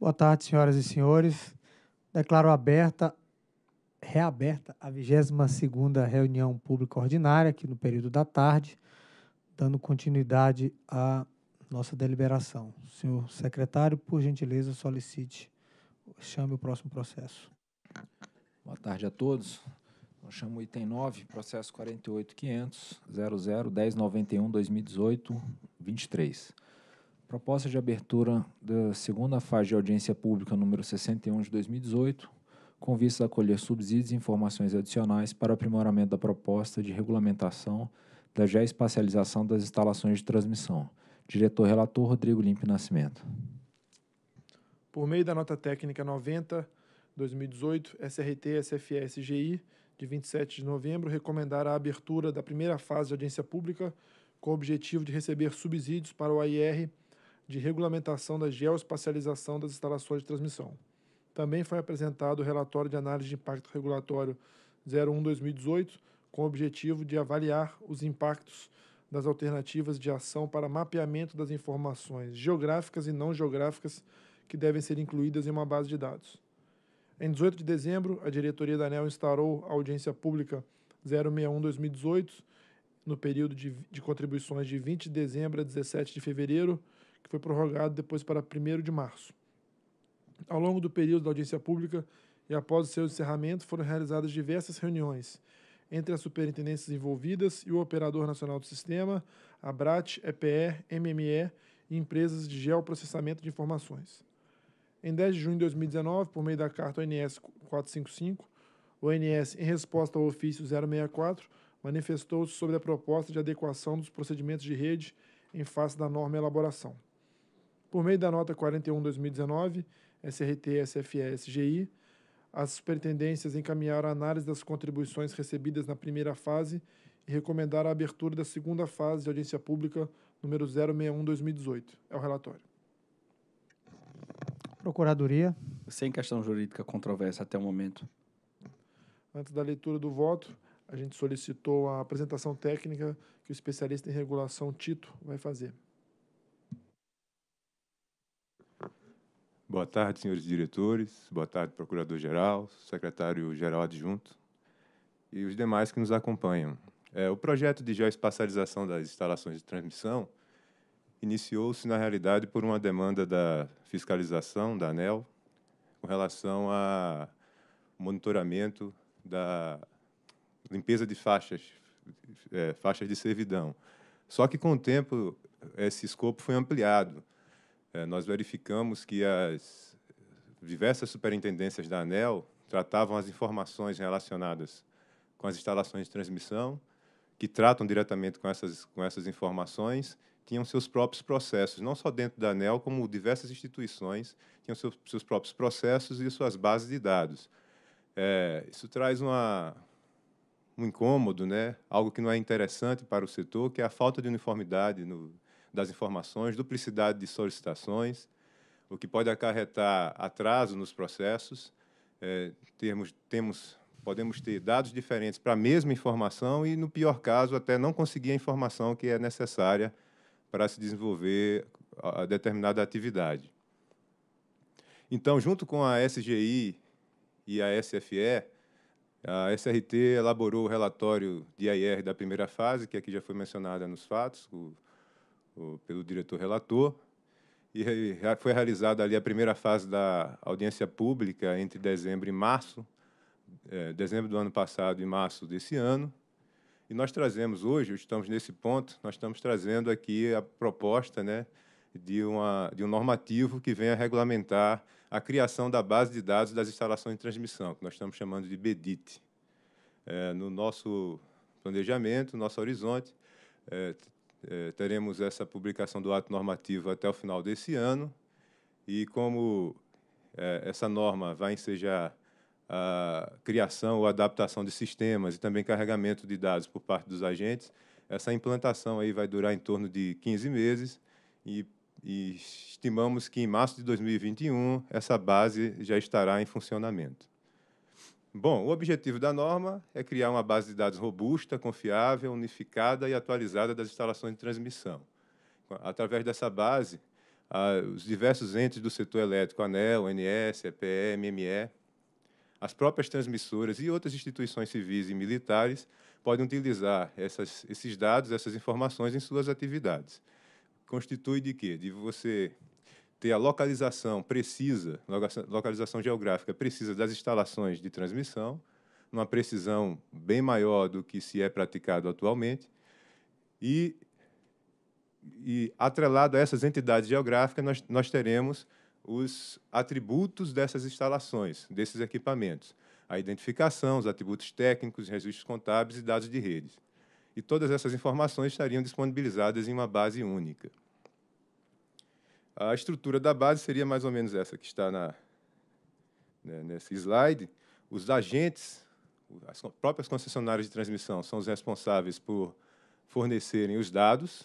Boa tarde, senhoras e senhores. Declaro aberta, reaberta, a 22ª reunião pública ordinária, aqui no período da tarde, dando continuidade à nossa deliberação. Senhor secretário, por gentileza, solicite, chame o próximo processo. Boa tarde a todos. Eu chamo o item 9, processo 48.500.00.1091.2018.23. Proposta de abertura da segunda fase de audiência pública número 61 de 2018, com vista a colher subsídios e informações adicionais para aprimoramento da proposta de regulamentação da geoespacialização das instalações de transmissão. Diretor relator Rodrigo Limpe Nascimento. Por meio da nota técnica 90 2018 SRT SFS GI de 27 de novembro recomendará a abertura da primeira fase de audiência pública com o objetivo de receber subsídios para o AIR de regulamentação da geoespacialização das instalações de transmissão. Também foi apresentado o relatório de análise de impacto regulatório 01-2018, com o objetivo de avaliar os impactos das alternativas de ação para mapeamento das informações geográficas e não geográficas que devem ser incluídas em uma base de dados. Em 18 de dezembro, a diretoria da ANEL instaurou a audiência pública 061-2018, no período de, de, contribuições de 20 de dezembro a 17 de fevereiro, que foi prorrogado depois para 1 de março. Ao longo do período da audiência pública e após o seu encerramento, foram realizadas diversas reuniões entre as superintendências envolvidas e o Operador Nacional do Sistema, a BRAT, EPE, MME e empresas de geoprocessamento de informações. Em 10 de junho de 2019, por meio da carta ONS 455, o ONS, em resposta ao ofício 064, manifestou-se sobre a proposta de adequação dos procedimentos de rede em face da norma elaboração. Por meio da nota 41/2019, SRT, SFS, GI, as superintendências encaminharam a análise das contribuições recebidas na primeira fase e recomendaram a abertura da segunda fase de audiência pública número 061/2018. É o relatório. Procuradoria. Sem questão jurídica controversa até o momento. Antes da leitura do voto, a gente solicitou a apresentação técnica que o especialista em regulação Tito vai fazer. Boa tarde, senhores diretores, boa tarde, procurador-geral, secretário-geral adjunto e os demais que nos acompanham. É, o projeto de geoespacialização das instalações de transmissão iniciou-se, na realidade, por uma demanda da fiscalização da ANEL com relação a monitoramento da limpeza de faixas, é, faixas de servidão. Só que, com o tempo, esse escopo foi ampliado é, nós verificamos que as diversas superintendências da ANEL tratavam as informações relacionadas com as instalações de transmissão, que tratam diretamente com essas, com essas informações, tinham seus próprios processos, não só dentro da ANEL, como diversas instituições tinham seus, seus próprios processos e suas bases de dados. É, isso traz uma, um incômodo, né? algo que não é interessante para o setor, que é a falta de uniformidade no, das informações, duplicidade de solicitações, o que pode acarretar atraso nos processos. É, termos, temos, podemos ter dados diferentes para a mesma informação e, no pior caso, até não conseguir a informação que é necessária para se desenvolver a, determinada atividade. Então, junto com a SGI e a SFE, a SRT elaborou o relatório de IR da primeira fase, que aqui já foi mencionada nos fatos, o pelo diretor relator, e foi realizada ali a primeira fase da audiência pública entre dezembro e março, é, dezembro do ano passado e março desse ano. E nós trazemos hoje, estamos nesse ponto, nós estamos trazendo aqui a proposta né, de, uma, de um normativo que venha regulamentar a criação da base de dados das instalações de transmissão, que nós estamos chamando de BEDIT. É, no nosso planejamento, no nosso horizonte, é, é, teremos essa publicação do ato normativo até o final desse ano. E como é, essa norma vai ensejar a criação ou adaptação de sistemas e também carregamento de dados por parte dos agentes, essa implantação aí vai durar em torno de 15 meses e, e estimamos que em março de 2021 essa base já estará em funcionamento. Bom, o objetivo da norma é criar uma base de dados robusta, confiável, unificada e atualizada das instalações de transmissão. Através dessa base, os diversos entes do setor elétrico, ANEL, ONS, EPE, MME, as próprias transmissoras e outras instituições civis e militares podem utilizar essas, esses dados, essas informações em suas atividades. Constitui de quê? De você ter a localização precisa, localização geográfica precisa das instalações de transmissão, numa precisão bem maior do que se é praticado atualmente, e, e atrelado a essas entidades geográficas, nós, nós teremos os atributos dessas instalações, desses equipamentos, a identificação, os atributos técnicos, registros contábeis e dados de redes. E todas essas informações estariam disponibilizadas em uma base única. A estrutura da base seria mais ou menos essa que está na, né, nesse slide. Os agentes, as próprias concessionárias de transmissão, são os responsáveis por fornecerem os dados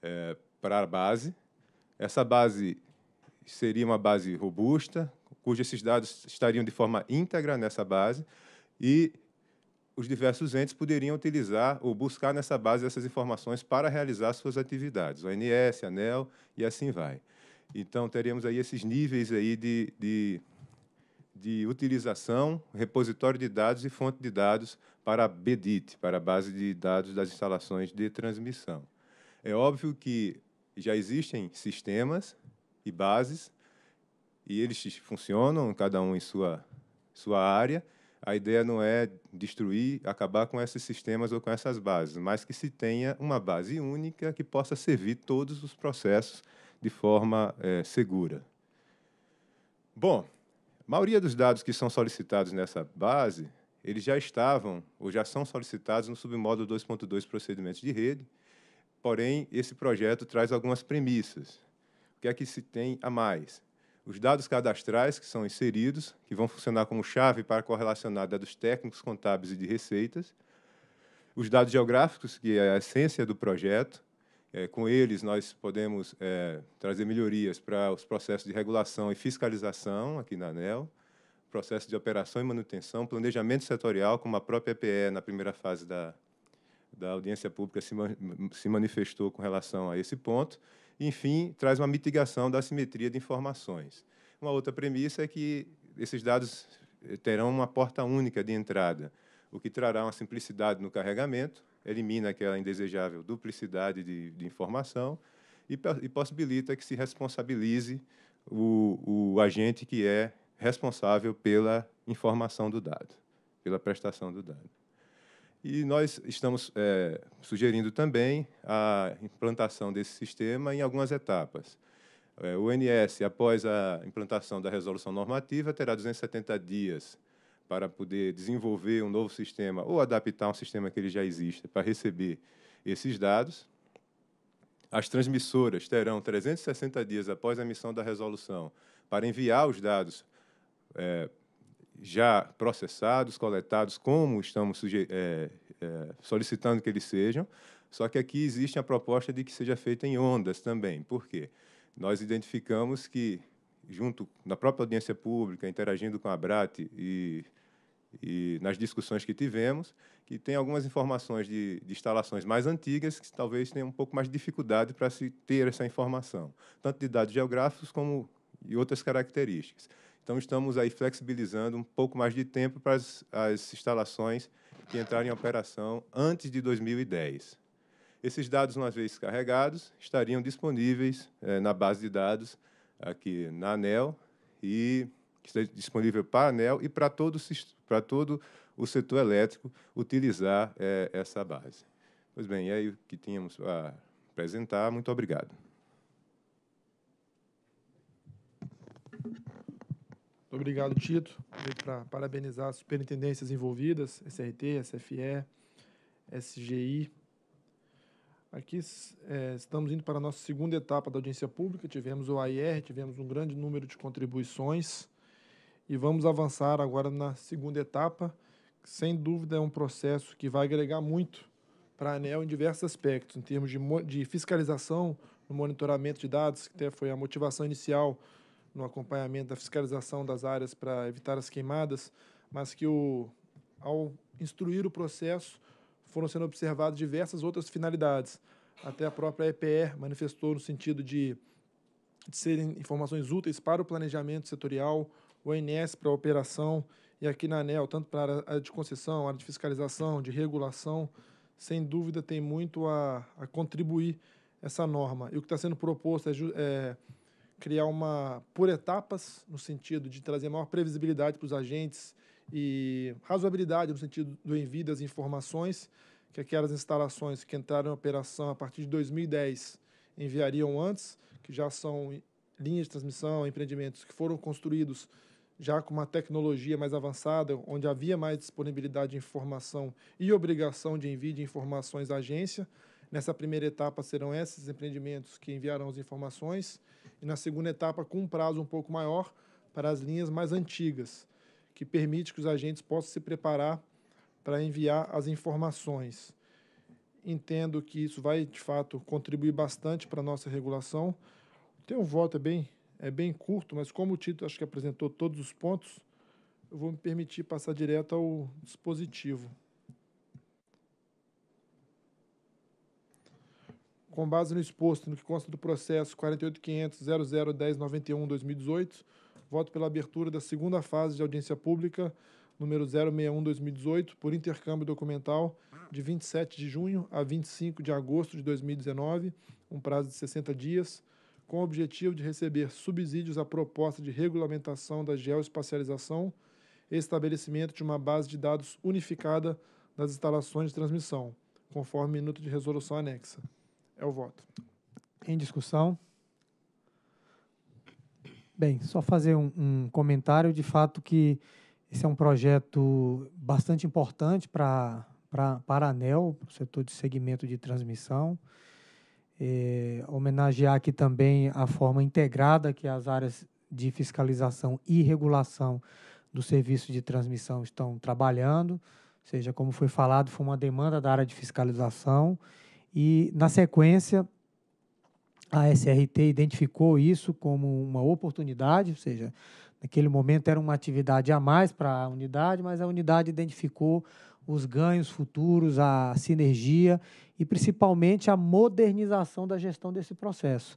é, para a base. Essa base seria uma base robusta, cujos esses dados estariam de forma íntegra nessa base e os diversos entes poderiam utilizar ou buscar nessa base essas informações para realizar suas atividades, ONS, ANEL e assim vai. Então, teremos aí esses níveis aí de, de, de utilização, repositório de dados e fonte de dados para a BDIT, para a base de dados das instalações de transmissão. É óbvio que já existem sistemas e bases, e eles funcionam, cada um em sua, sua área, a ideia não é destruir, acabar com esses sistemas ou com essas bases, mas que se tenha uma base única que possa servir todos os processos de forma é, segura. Bom, a maioria dos dados que são solicitados nessa base, eles já estavam ou já são solicitados no submódulo 2.2 procedimentos de rede, porém, esse projeto traz algumas premissas. O que é que se tem a mais? os dados cadastrais que são inseridos, que vão funcionar como chave para correlacionar dados técnicos, contábeis e de receitas, os dados geográficos, que é a essência do projeto. É, com eles, nós podemos é, trazer melhorias para os processos de regulação e fiscalização aqui na ANEL, processo de operação e manutenção, planejamento setorial, como a própria EPE, na primeira fase da, da audiência pública, se, man, se manifestou com relação a esse ponto, enfim, traz uma mitigação da assimetria de informações. Uma outra premissa é que esses dados eh, terão uma porta única de entrada, o que trará uma simplicidade no carregamento, elimina aquela indesejável duplicidade de, de informação e, e, possibilita que se responsabilize o, o agente que é responsável pela informação do dado, pela prestação do dado. E nós estamos é, sugerindo também a implantação desse sistema em algumas etapas. É, o ONS, após a implantação da resolução normativa, terá 270 dias para poder desenvolver um novo sistema ou adaptar um sistema que ele já existe para receber esses dados. As transmissoras terão 360 dias após a emissão da resolução para enviar os dados é, já processados, coletados, como estamos é, é, solicitando que eles sejam, só que aqui existe a proposta de que seja feita em ondas também. Por quê? Nós identificamos que, junto na própria audiência pública, interagindo com a BRAT e, e nas discussões que tivemos, que tem algumas informações de, de, instalações mais antigas que talvez tenham um pouco mais de dificuldade para se ter essa informação, tanto de dados geográficos como de outras características. Então, estamos aí flexibilizando um pouco mais de tempo para as, as instalações que entrarem em operação antes de 2010. Esses dados, uma vez carregados, estariam disponíveis eh, na base de dados aqui na ANEL e disponível para a ANEL e para todo, para todo o setor elétrico utilizar eh, essa base. Pois bem, é o que tínhamos a apresentar. Muito obrigado. Obrigado, Tito, para parabenizar as superintendências envolvidas, SRT, SFE, SGI. Aqui é, estamos indo para a nossa segunda etapa da audiência pública. Tivemos o AIR, tivemos um grande número de contribuições e vamos avançar agora na segunda etapa, que sem dúvida é um processo que vai agregar muito para a ANEL em diversos aspectos, em termos de, de fiscalização, no monitoramento de dados, que até foi a motivação inicial no acompanhamento da fiscalização das áreas para evitar as queimadas, mas que o, ao instruir o processo foram sendo observadas diversas outras finalidades. Até a própria EPE manifestou no sentido de, de serem informações úteis para o planejamento setorial, o ANS para a operação e aqui na ANEL, tanto para a área de concessão, área de fiscalização, de regulação, sem dúvida tem muito a, a contribuir essa norma. E o que está sendo proposto é, é criar uma por etapas, no sentido de trazer maior previsibilidade para os agentes e razoabilidade no sentido do envio das informações, que aquelas instalações que entraram em operação a partir de 2010 enviariam antes, que já são linhas de transmissão, empreendimentos que foram construídos já com uma tecnologia mais avançada, onde havia mais disponibilidade de informação e obrigação de envio de informações à agência. Nessa primeira etapa serão esses empreendimentos que enviarão as informações e na segunda etapa com um prazo um pouco maior para as linhas mais antigas, que permite que os agentes possam se preparar para enviar as informações. Entendo que isso vai, de fato, contribuir bastante para a nossa regulação. Tem um voto é bem, é bem curto, mas como o título acho que apresentou todos os pontos, eu vou me permitir passar direto ao dispositivo. com base no exposto no que consta do processo 48.500.00.1091.2018, voto pela abertura da segunda fase de audiência pública, número 061-2018, por intercâmbio documental, de 27 de junho a 25 de agosto de 2019, um prazo de 60 dias, com o objetivo de receber subsídios à proposta de regulamentação da geoespacialização e estabelecimento de uma base de dados unificada das instalações de transmissão, conforme minuto de resolução anexa é o voto. Em discussão? Bem, só fazer um, um comentário. De fato, que esse é um projeto bastante importante para para a ANEL, para o setor de segmento de transmissão. É, homenagear aqui também a forma integrada que as áreas de fiscalização e regulação do serviço de transmissão estão trabalhando. Ou seja, como foi falado, foi uma demanda da área de fiscalização e, na sequência, a SRT identificou isso como uma oportunidade, ou seja, naquele momento era uma atividade a mais para a unidade, mas a unidade identificou os ganhos futuros, a sinergia e principalmente a modernização da gestão desse processo.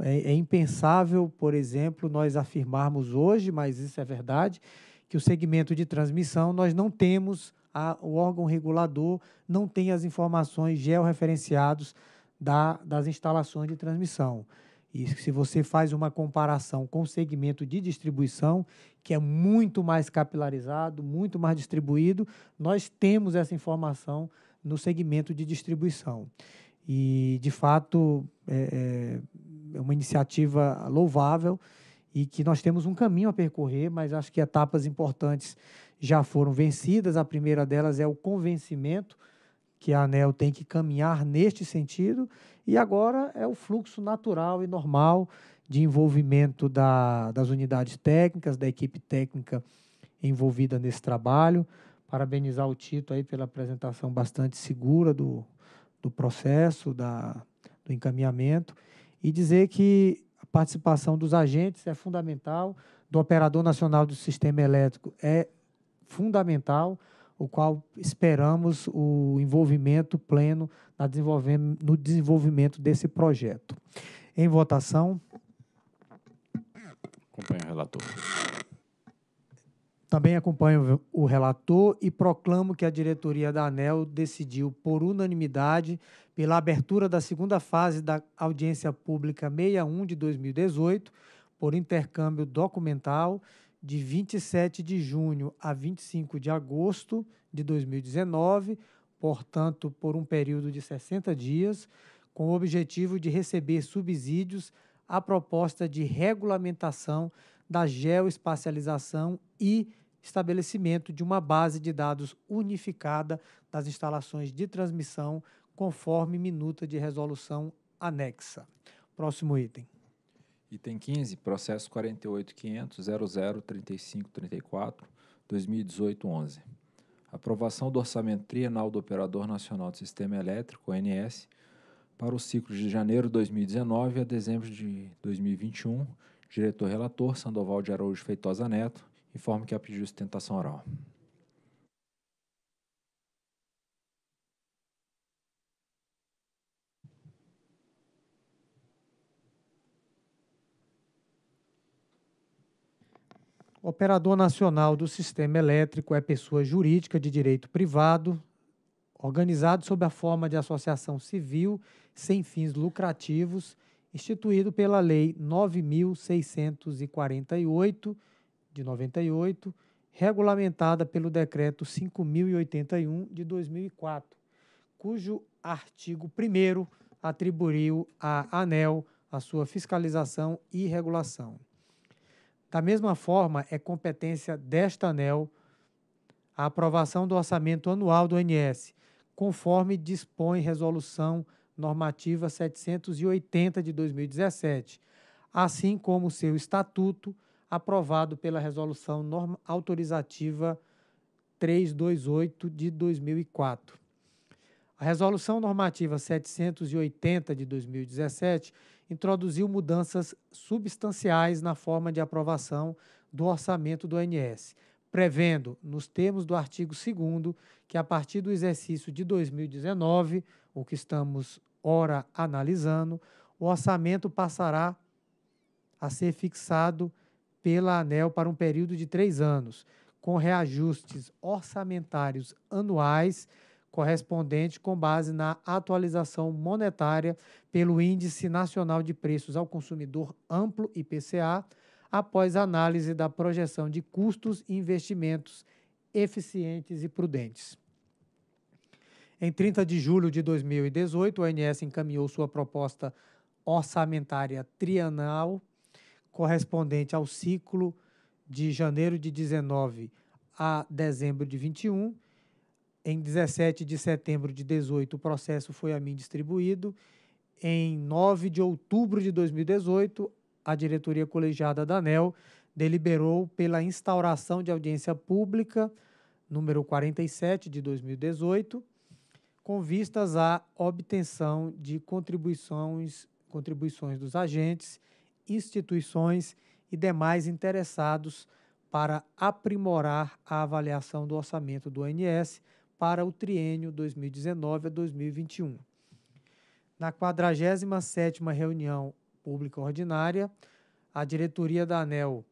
É, é impensável, por exemplo, nós afirmarmos hoje, mas isso é verdade, que o segmento de transmissão nós não temos a, o órgão regulador não tem as informações georreferenciadas da, das instalações de transmissão. E se você faz uma comparação com o segmento de distribuição, que é muito mais capilarizado, muito mais distribuído, nós temos essa informação no segmento de distribuição. E, de fato, é, é, é uma iniciativa louvável e que nós temos um caminho a percorrer, mas acho que etapas importantes já foram vencidas. A primeira delas é o convencimento que a ANEL tem que caminhar neste sentido, e agora é o fluxo natural e normal de envolvimento da, das unidades técnicas, da equipe técnica envolvida nesse trabalho. Parabenizar o Tito aí pela apresentação bastante segura do, do processo, da, do encaminhamento, e dizer que a participação dos agentes é fundamental, do Operador Nacional do Sistema Elétrico é fundamental, o qual esperamos o envolvimento pleno no desenvolvimento desse projeto. Em votação. Acompanho o relator. Também acompanho o relator e proclamo que a diretoria da ANEL decidiu, por unanimidade, pela abertura da segunda fase da audiência pública 61 de 2018, por intercâmbio documental de 27 de junho a 25 de agosto de 2019, portanto, por um período de 60 dias, com o objetivo de receber subsídios à proposta de regulamentação da geoespacialização e estabelecimento de uma base de dados unificada das instalações de transmissão, conforme minuta de resolução anexa. Próximo item. Item 15, processo 48.500.003534.2018.11. Aprovação do orçamento trienal do Operador Nacional do Sistema Elétrico, ONS, para o ciclo de janeiro de 2019 a dezembro de 2021. Diretor relator Sandoval de Araújo Feitosa Neto informa que há pedido de sustentação oral. Operador Nacional do Sistema Elétrico é pessoa jurídica de direito privado, organizado sob a forma de associação civil sem fins lucrativos, instituído pela Lei 9648 de 98, regulamentada pelo decreto 5081 de 2004, cujo artigo 1 atribuiu à ANEL a sua fiscalização e regulação. Da mesma forma, é competência desta ANEL a aprovação do orçamento anual do ONS, conforme dispõe Resolução Normativa 780 de 2017, assim como seu estatuto, aprovado pela Resolução Norma Autorizativa 328 de 2004. A Resolução Normativa 780 de 2017 introduziu mudanças substanciais na forma de aprovação do orçamento do ONS, prevendo, nos termos do artigo 2 que a partir do exercício de 2019, o que estamos ora analisando, o orçamento passará a ser fixado pela ANEL para um período de três anos, com reajustes orçamentários anuais correspondente com base na atualização monetária pelo Índice Nacional de Preços ao Consumidor Amplo IPCA, após análise da projeção de custos e investimentos eficientes e prudentes. Em 30 de julho de 2018, o ANS encaminhou sua proposta orçamentária trienal correspondente ao ciclo de janeiro de 19 a dezembro de 21 em 17 de setembro de 2018, o processo foi a mim distribuído. Em 9 de outubro de 2018, a diretoria colegiada da ANEL deliberou pela instauração de audiência pública número 47 de 2018, com vistas à obtenção de contribuições, contribuições dos agentes, instituições e demais interessados para aprimorar a avaliação do orçamento do ONS para o triênio 2019 a 2021. Na 47 reunião pública ordinária, a diretoria da ANEL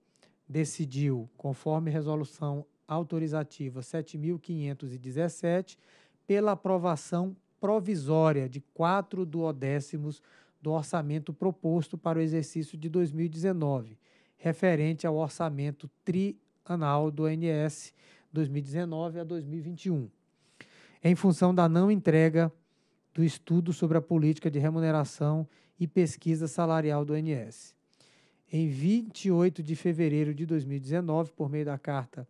decidiu, conforme resolução autorizativa 7517, pela aprovação provisória de quatro duodécimos do orçamento proposto para o exercício de 2019, referente ao orçamento trianal do ANS 2019 a 2021 em função da não entrega do estudo sobre a política de remuneração e pesquisa salarial do ONS. Em 28 de fevereiro de 2019, por meio da carta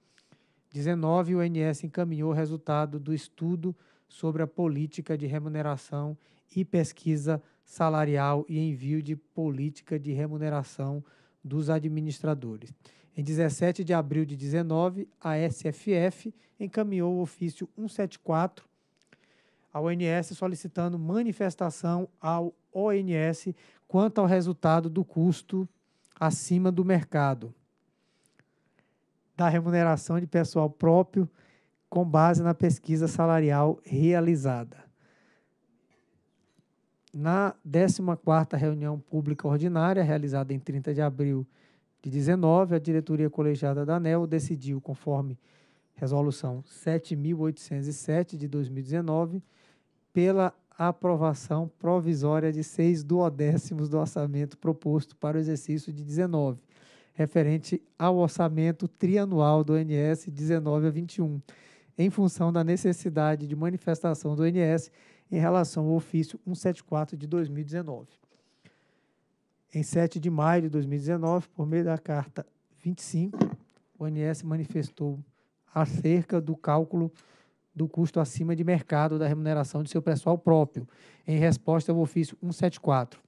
19, o ONS encaminhou o resultado do estudo sobre a política de remuneração e pesquisa salarial e envio de política de remuneração dos administradores. Em 17 de abril de 19, a SFF encaminhou o ofício 174 ao ONS solicitando manifestação ao ONS quanto ao resultado do custo acima do mercado da remuneração de pessoal próprio com base na pesquisa salarial realizada. Na 14ª reunião pública ordinária, realizada em 30 de abril de 19, a diretoria colegiada da ANEL decidiu, conforme Resolução 7.807 de 2019, pela aprovação provisória de seis duodécimos do orçamento proposto para o exercício de 19, referente ao orçamento trianual do NS 19 a 21, em função da necessidade de manifestação do NS em relação ao ofício 174 de 2019. Em 7 de maio de 2019, por meio da carta 25, o ONS manifestou acerca do cálculo do custo acima de mercado da remuneração de seu pessoal próprio, em resposta ao ofício 174.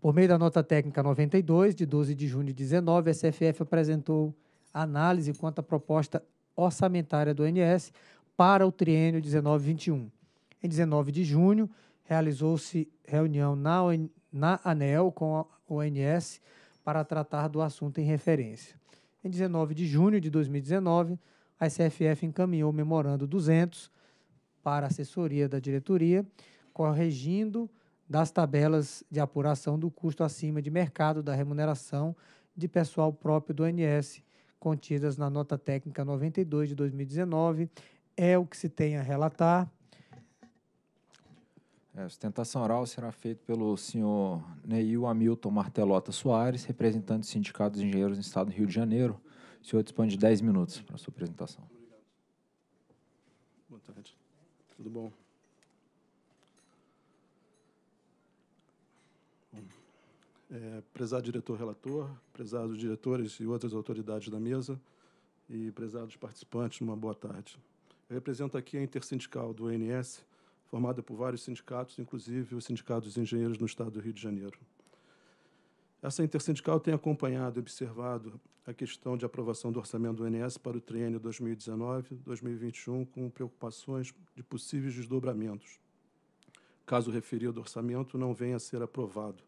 Por meio da nota técnica 92, de 12 de junho de 19, a SFF apresentou análise quanto à proposta orçamentária do ONS para o triênio 19-21. Em 19 de junho, realizou-se reunião na, na ANEL com a ONS para tratar do assunto em referência. Em 19 de junho de 2019, a SFF encaminhou o memorando 200 para a assessoria da diretoria, corrigindo das tabelas de apuração do custo acima de mercado da remuneração de pessoal próprio do ANS, contidas na nota técnica 92 de 2019. É o que se tem a relatar. É, a sustentação oral será feita pelo senhor Neil Hamilton Martelota Soares, representante do Sindicato dos Engenheiros do Estado do Rio de Janeiro. O senhor dispõe de 10 minutos para a sua apresentação. Obrigado. Boa tarde. Tudo bom? É, prezado diretor-relator, prezados diretores e outras autoridades da mesa e prezados participantes, uma boa tarde. Eu represento aqui a Intersindical do ONS, formada por vários sindicatos, inclusive o Sindicato dos Engenheiros no Estado do Rio de Janeiro. Essa intersindical tem acompanhado e observado a questão de aprovação do orçamento do ONS para o triênio 2019-2021 com preocupações de possíveis desdobramentos, caso o referido orçamento não venha a ser aprovado.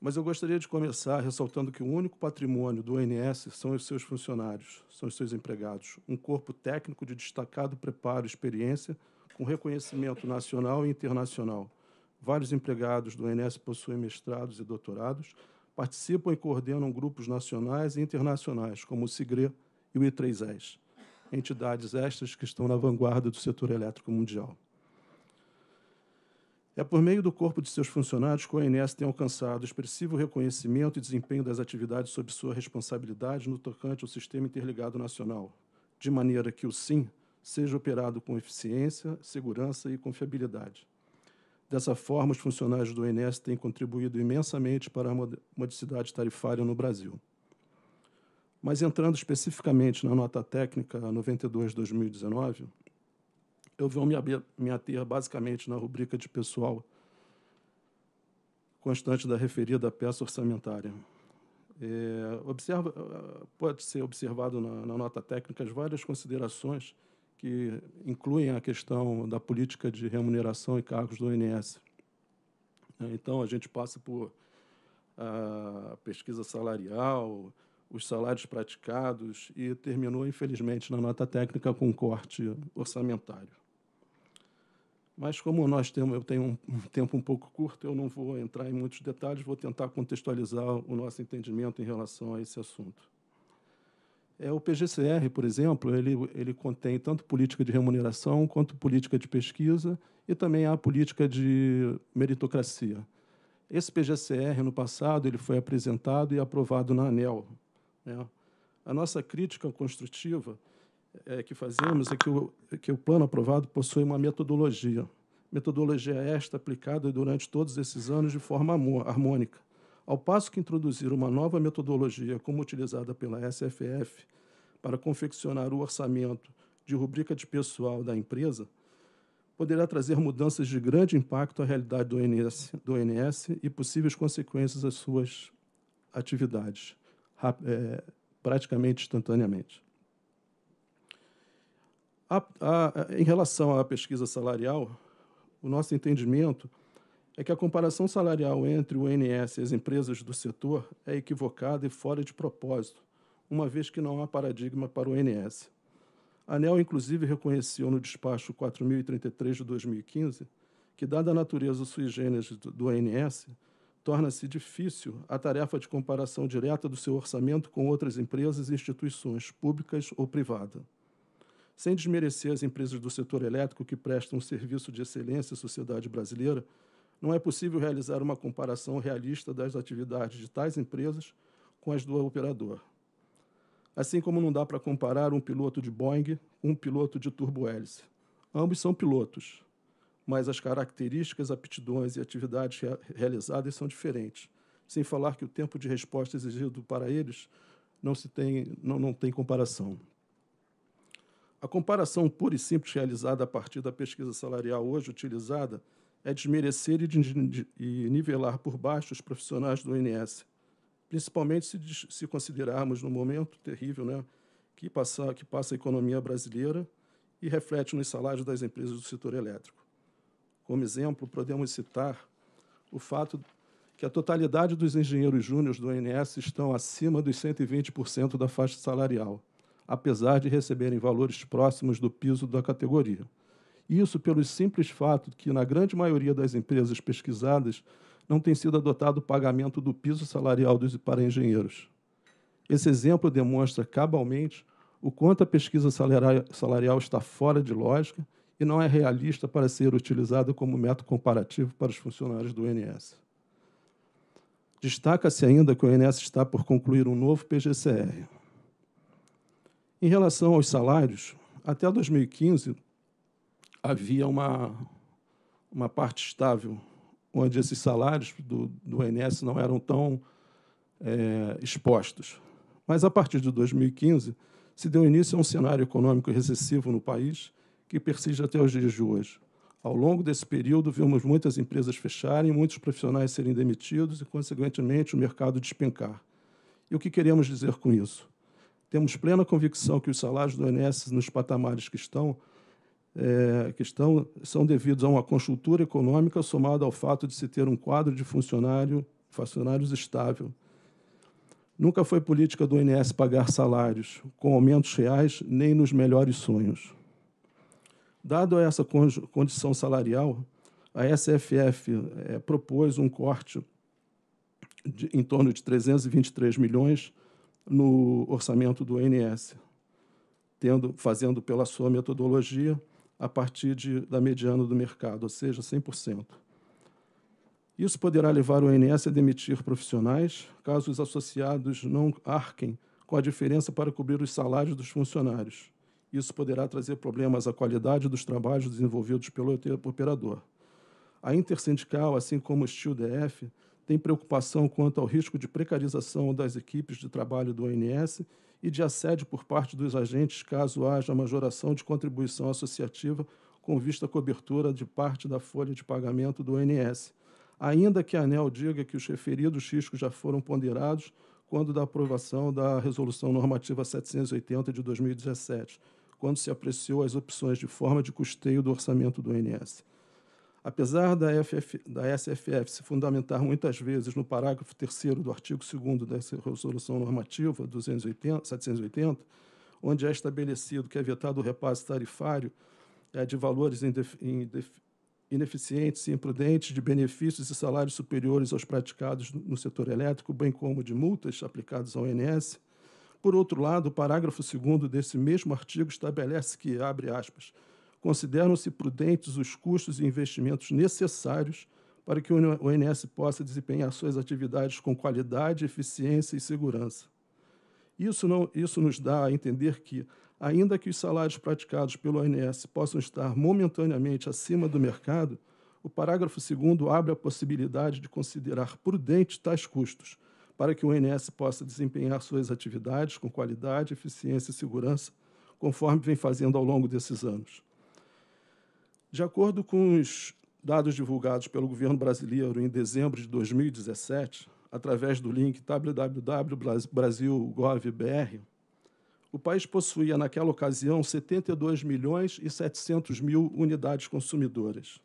Mas eu gostaria de começar ressaltando que o único patrimônio do ONS são os seus funcionários, são os seus empregados, um corpo técnico de destacado preparo e experiência, com reconhecimento nacional e internacional. Vários empregados do INS possuem mestrados e doutorados, participam e coordenam grupos nacionais e internacionais, como o CIGRE e o I3ES, entidades estas que estão na vanguarda do setor elétrico mundial. É por meio do corpo de seus funcionários que o INS tem alcançado expressivo reconhecimento e desempenho das atividades sob sua responsabilidade no tocante ao Sistema Interligado Nacional, de maneira que o SIM seja operado com eficiência, segurança e confiabilidade. Dessa forma, os funcionários do INS têm contribuído imensamente para a modicidade tarifária no Brasil. Mas entrando especificamente na nota técnica 92-2019, eu vou me ater basicamente na rubrica de pessoal constante da referida peça orçamentária. É, observa, pode ser observado na, na nota técnica as várias considerações que incluem a questão da política de remuneração e cargos do ONS. É, então, a gente passa por a ah, pesquisa salarial, os salários praticados e terminou, infelizmente, na nota técnica com um corte orçamentário. Mas como nós temos, eu tenho um tempo um pouco curto, eu não vou entrar em muitos detalhes, vou tentar contextualizar o nosso entendimento em relação a esse assunto. É, o PGCR, por exemplo, ele, ele contém tanto política de remuneração quanto política de pesquisa e também a política de meritocracia. Esse PGCR, no passado, ele foi apresentado e aprovado na ANEL. Né? A nossa crítica construtiva é, que fazemos é que o, que o plano aprovado possui uma metodologia. Metodologia esta aplicada durante todos esses anos de forma harmônica ao passo que introduzir uma nova metodologia, como utilizada pela SFF, para confeccionar o orçamento de rubrica de pessoal da empresa, poderá trazer mudanças de grande impacto à realidade do ONS, do e possíveis consequências às suas atividades, é, praticamente instantaneamente. A, a, em relação à pesquisa salarial, o nosso entendimento é que a comparação salarial entre o INS e as empresas do setor é equivocada e fora de propósito, uma vez que não há paradigma para o INS. A ANEL, inclusive, reconheceu no despacho 4033 de 2015 que, dada a natureza sui generis do ANS, torna-se difícil a tarefa de comparação direta do seu orçamento com outras empresas e instituições, públicas ou privadas. Sem desmerecer as empresas do setor elétrico que prestam um serviço de excelência à sociedade brasileira, não é possível realizar uma comparação realista das atividades de tais empresas com as do operador. Assim como não dá para comparar um piloto de Boeing com um piloto de turbo-hélice. Ambos são pilotos, mas as características, aptidões e atividades realizadas são diferentes, sem falar que o tempo de resposta exigido para eles não, se tem, não, não tem comparação. A comparação pura e simples realizada a partir da pesquisa salarial hoje utilizada é desmerecer e, de, e nivelar por baixo os profissionais do INSS, principalmente se, se considerarmos no momento terrível né, que, passa, que passa a economia brasileira e reflete nos salários das empresas do setor elétrico. Como exemplo, podemos citar o fato que a totalidade dos engenheiros júniores do INSS estão acima dos 120% da faixa salarial, apesar de receberem valores próximos do piso da categoria. Isso pelo simples fato que, na grande maioria das empresas pesquisadas, não tem sido adotado o pagamento do piso salarial dos para engenheiros. Esse exemplo demonstra cabalmente o quanto a pesquisa salarial está fora de lógica e não é realista para ser utilizada como método comparativo para os funcionários do INS. Destaca-se ainda que o INS está por concluir um novo PGCR. Em relação aos salários, até 2015, havia uma, uma parte estável, onde esses salários do, do INS não eram tão é, expostos. Mas, a partir de 2015, se deu início a um cenário econômico recessivo no país que persiste até os dias de hoje. Ao longo desse período, vimos muitas empresas fecharem, muitos profissionais serem demitidos e, consequentemente, o mercado despencar. E o que queremos dizer com isso? Temos plena convicção que os salários do INS, nos patamares que estão, é, que estão, são devidos a uma conjuntura econômica somada ao fato de se ter um quadro de funcionário, funcionários estável. Nunca foi política do INS pagar salários com aumentos reais nem nos melhores sonhos. Dado essa condição salarial, a SFF é, propôs um corte de, em torno de 323 milhões no orçamento do INS, tendo, fazendo pela sua metodologia a partir de, da mediana do mercado, ou seja, 100%. Isso poderá levar o ANS a demitir profissionais, caso os associados não arquem com a diferença para cobrir os salários dos funcionários. Isso poderá trazer problemas à qualidade dos trabalhos desenvolvidos pelo operador. A Intersindical, assim como o Steel DF, tem preocupação quanto ao risco de precarização das equipes de trabalho do ONS e de assédio por parte dos agentes caso haja majoração de contribuição associativa com vista à cobertura de parte da folha de pagamento do ONS, ainda que a ANEL diga que os referidos riscos já foram ponderados quando da aprovação da Resolução Normativa 780 de 2017, quando se apreciou as opções de forma de custeio do orçamento do ONS. Apesar da, FF, da SFF se fundamentar muitas vezes no parágrafo 3 do artigo 2 dessa Resolução Normativa 280, 780, onde é estabelecido que é vetado o repasse tarifário é, de valores indef, indef, ineficientes e imprudentes de benefícios e salários superiores aos praticados no setor elétrico, bem como de multas aplicadas ao ONS, Por outro lado, o parágrafo 2 desse mesmo artigo estabelece que, abre aspas, consideram-se prudentes os custos e investimentos necessários para que o ONS possa desempenhar suas atividades com qualidade, eficiência e segurança. Isso, não, isso nos dá a entender que, ainda que os salários praticados pelo ONS possam estar momentaneamente acima do mercado, o parágrafo 2 abre a possibilidade de considerar prudentes tais custos, para que o ONS possa desempenhar suas atividades com qualidade, eficiência e segurança, conforme vem fazendo ao longo desses anos. De acordo com os dados divulgados pelo governo brasileiro em dezembro de 2017, através do link www.brasilgovbr, o país possuía, naquela ocasião, 72 milhões e 700 mil unidades consumidoras.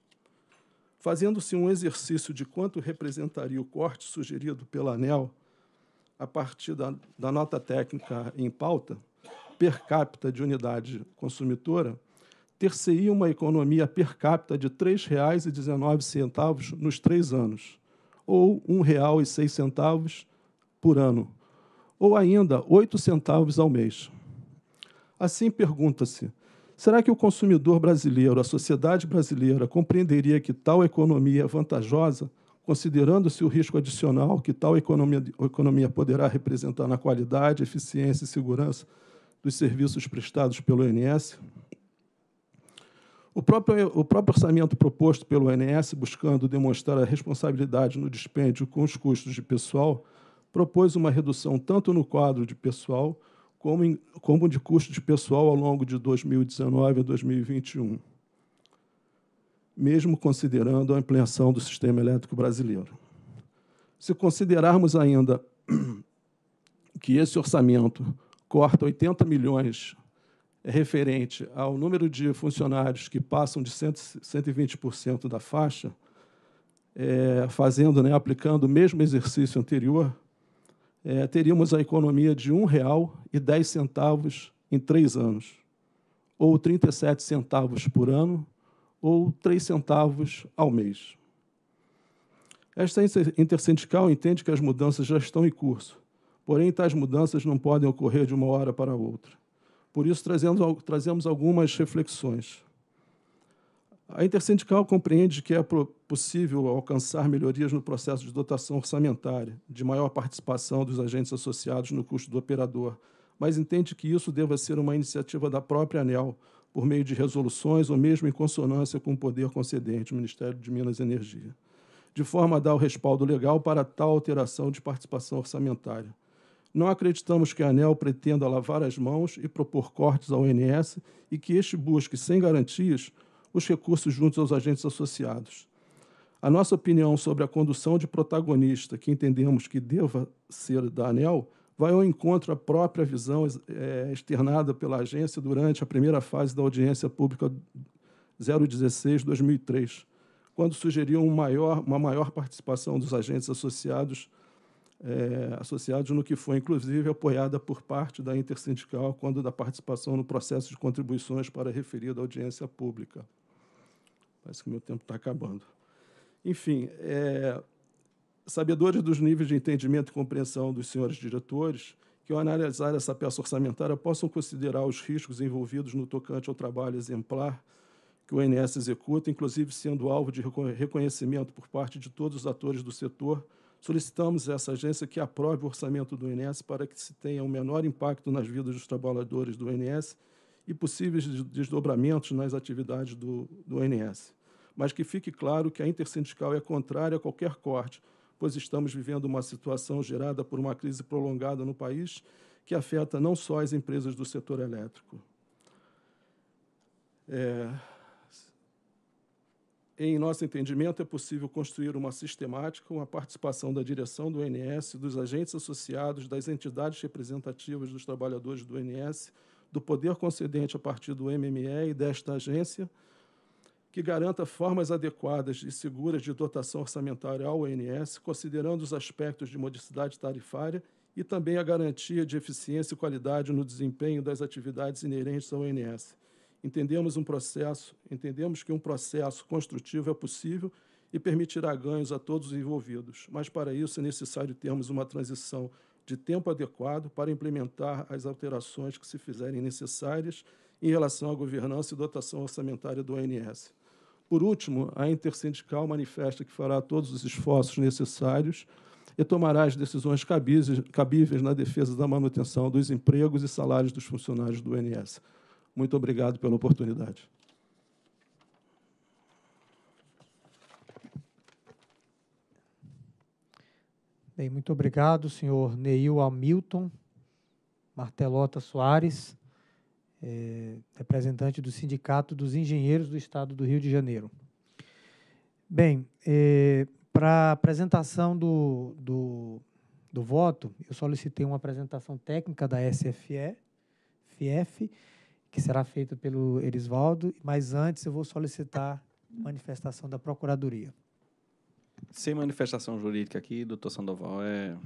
Fazendo-se um exercício de quanto representaria o corte sugerido pela ANEL, a partir da, da nota técnica em pauta, per capita de unidade consumidora, ter-se-ia uma economia per capita de R$ 3,19 nos três anos, ou R$ 1,06 por ano, ou ainda R$ centavos ao mês. Assim, pergunta-se: será que o consumidor brasileiro, a sociedade brasileira, compreenderia que tal economia é vantajosa, considerando-se o risco adicional que tal economia, economia poderá representar na qualidade, eficiência e segurança dos serviços prestados pelo INS? O próprio, o próprio orçamento proposto pelo ONS, buscando demonstrar a responsabilidade no dispêndio com os custos de pessoal, propôs uma redução tanto no quadro de pessoal como, em, como de custo de pessoal ao longo de 2019 a 2021, mesmo considerando a ampliação do sistema elétrico brasileiro. Se considerarmos ainda que esse orçamento corta 80 milhões referente ao número de funcionários que passam de 120% da faixa, é, fazendo, né, aplicando o mesmo exercício anterior, é, teríamos a economia de R$ 1,10 em três anos, ou 37 centavos por ano, ou 3 centavos ao mês. Esta intersindical entende que as mudanças já estão em curso, porém tais mudanças não podem ocorrer de uma hora para outra por isso, trazemos, trazemos algumas reflexões. A intersindical compreende que é possível alcançar melhorias no processo de dotação orçamentária, de maior participação dos agentes associados no custo do operador, mas entende que isso deva ser uma iniciativa da própria ANEL, por meio de resoluções ou mesmo em consonância com o poder concedente, o Ministério de Minas e Energia, de forma a dar o respaldo legal para tal alteração de participação orçamentária não acreditamos que a ANEL pretenda lavar as mãos e propor cortes ao INS e que este busque, sem garantias, os recursos juntos aos agentes associados. A nossa opinião sobre a condução de protagonista, que entendemos que deva ser da ANEL, vai ao encontro à própria visão é, externada pela agência durante a primeira fase da audiência pública 016-2003, quando sugeriu um maior, uma maior participação dos agentes associados é, associados, no que foi, inclusive, apoiada por parte da Intersindical quando da participação no processo de contribuições para referida audiência pública. Parece que meu tempo está acabando. Enfim, é, sabedores dos níveis de entendimento e compreensão dos senhores diretores, que, ao analisar essa peça orçamentária, possam considerar os riscos envolvidos no tocante ao trabalho exemplar que o INS executa, inclusive sendo alvo de reconhecimento por parte de todos os atores do setor Solicitamos a essa agência que aprove o orçamento do INS para que se tenha o um menor impacto nas vidas dos trabalhadores do INS e possíveis desdobramentos nas atividades do, do INS. Mas que fique claro que a intersindical é contrária a qualquer corte, pois estamos vivendo uma situação gerada por uma crise prolongada no país que afeta não só as empresas do setor elétrico. É, em nosso entendimento, é possível construir uma sistemática com a participação da direção do ONS, dos agentes associados, das entidades representativas dos trabalhadores do ONS, do poder concedente a partir do MME e desta agência, que garanta formas adequadas e seguras de dotação orçamentária ao ONS, considerando os aspectos de modicidade tarifária e também a garantia de eficiência e qualidade no desempenho das atividades inerentes ao ONS entendemos um processo, entendemos que um processo construtivo é possível e permitirá ganhos a todos os envolvidos, mas para isso é necessário termos uma transição de tempo adequado para implementar as alterações que se fizerem necessárias em relação à governança e dotação orçamentária do ONS. Por último, a Intersindical manifesta que fará todos os esforços necessários e tomará as decisões cabíveis na defesa da manutenção dos empregos e salários dos funcionários do ONS. Muito obrigado pela oportunidade. Bem, muito obrigado, senhor Neil Hamilton Martelota Soares, é, representante do Sindicato dos Engenheiros do Estado do Rio de Janeiro. Bem, é, para a apresentação do, do, do voto, eu solicitei uma apresentação técnica da SFE, FIEF, que será feito pelo Erisvaldo, mas antes eu vou solicitar manifestação da Procuradoria. Sem manifestação jurídica aqui, doutor Sandoval, é,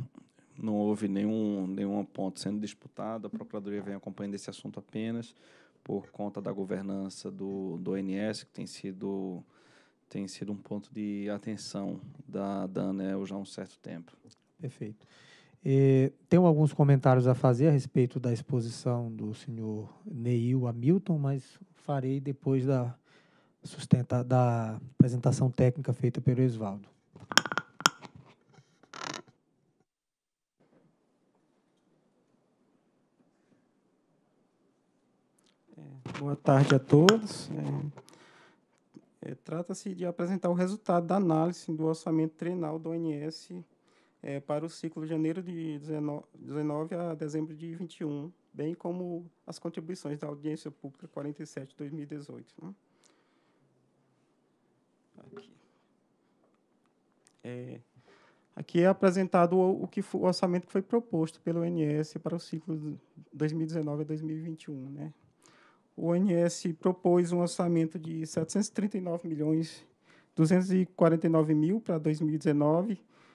não houve nenhum, nenhum ponto sendo disputado, a Procuradoria vem acompanhando esse assunto apenas por conta da governança do, do ONS, que tem sido, tem sido um ponto de atenção da da já há um certo tempo. Perfeito. E, tenho alguns comentários a fazer a respeito da exposição do senhor Neil Hamilton, mas farei depois da, sustenta, da apresentação técnica feita pelo Esvaldo. É, boa tarde a todos. É, é, Trata-se de apresentar o resultado da análise do orçamento trinal do ONS é, para o ciclo de janeiro de 19 a dezembro de 21, bem como as contribuições da audiência pública 47 de 2018. Né? Aqui. É, aqui é apresentado o, o que o orçamento que foi proposto pelo ONS para o ciclo 2019 a 2021, né? O ONS propôs um orçamento de 739 milhões 249 mil para 2019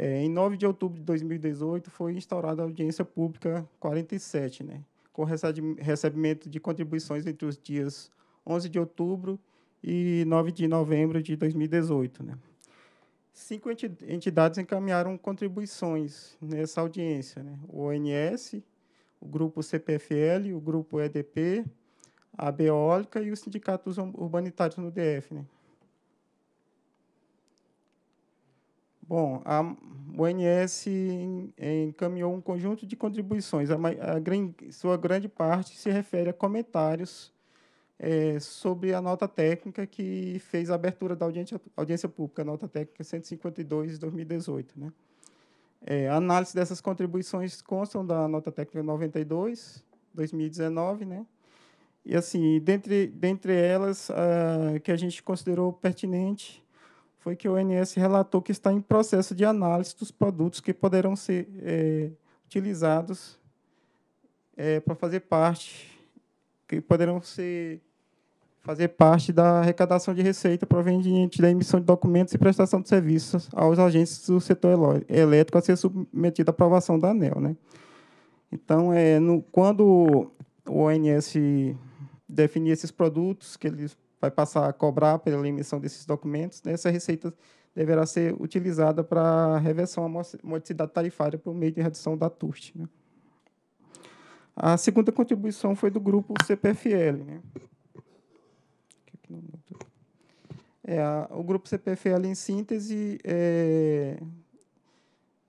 É, em 9 de outubro de 2018, foi instaurada a audiência pública 47, né, com recebimento de contribuições entre os dias 11 de outubro e 9 de novembro de 2018. Né. Cinco entidades encaminharam contribuições nessa audiência: né, o ONS, o Grupo CPFL, o Grupo EDP, a Beólica e o Sindicato dos Urbanitários no DF. Né. Bom, a ONS encaminhou um conjunto de contribuições. A, a, sua grande parte se refere a comentários é, sobre a nota técnica que fez a abertura da audiência, audiência pública, a nota técnica 152 de 2018. Né? É, a análise dessas contribuições constam da nota técnica 92, 2019, né? E, assim, dentre, dentre elas, a, que a gente considerou pertinente foi que o ONS relatou que está em processo de análise dos produtos que poderão ser é, utilizados é, para fazer parte, que poderão ser fazer parte da arrecadação de receita proveniente da emissão de documentos e prestação de serviços aos agentes do setor elétrico a ser submetido à aprovação da ANEL. Né? Então, é, no, quando o ONS definir esses produtos que eles vai passar a cobrar pela emissão desses documentos, né? essa receita deverá ser utilizada para a reversão à modicidade tarifária por meio de redução da TUST. Né? A segunda contribuição foi do grupo CPFL. Né? É, a, o grupo CPFL, em síntese, é,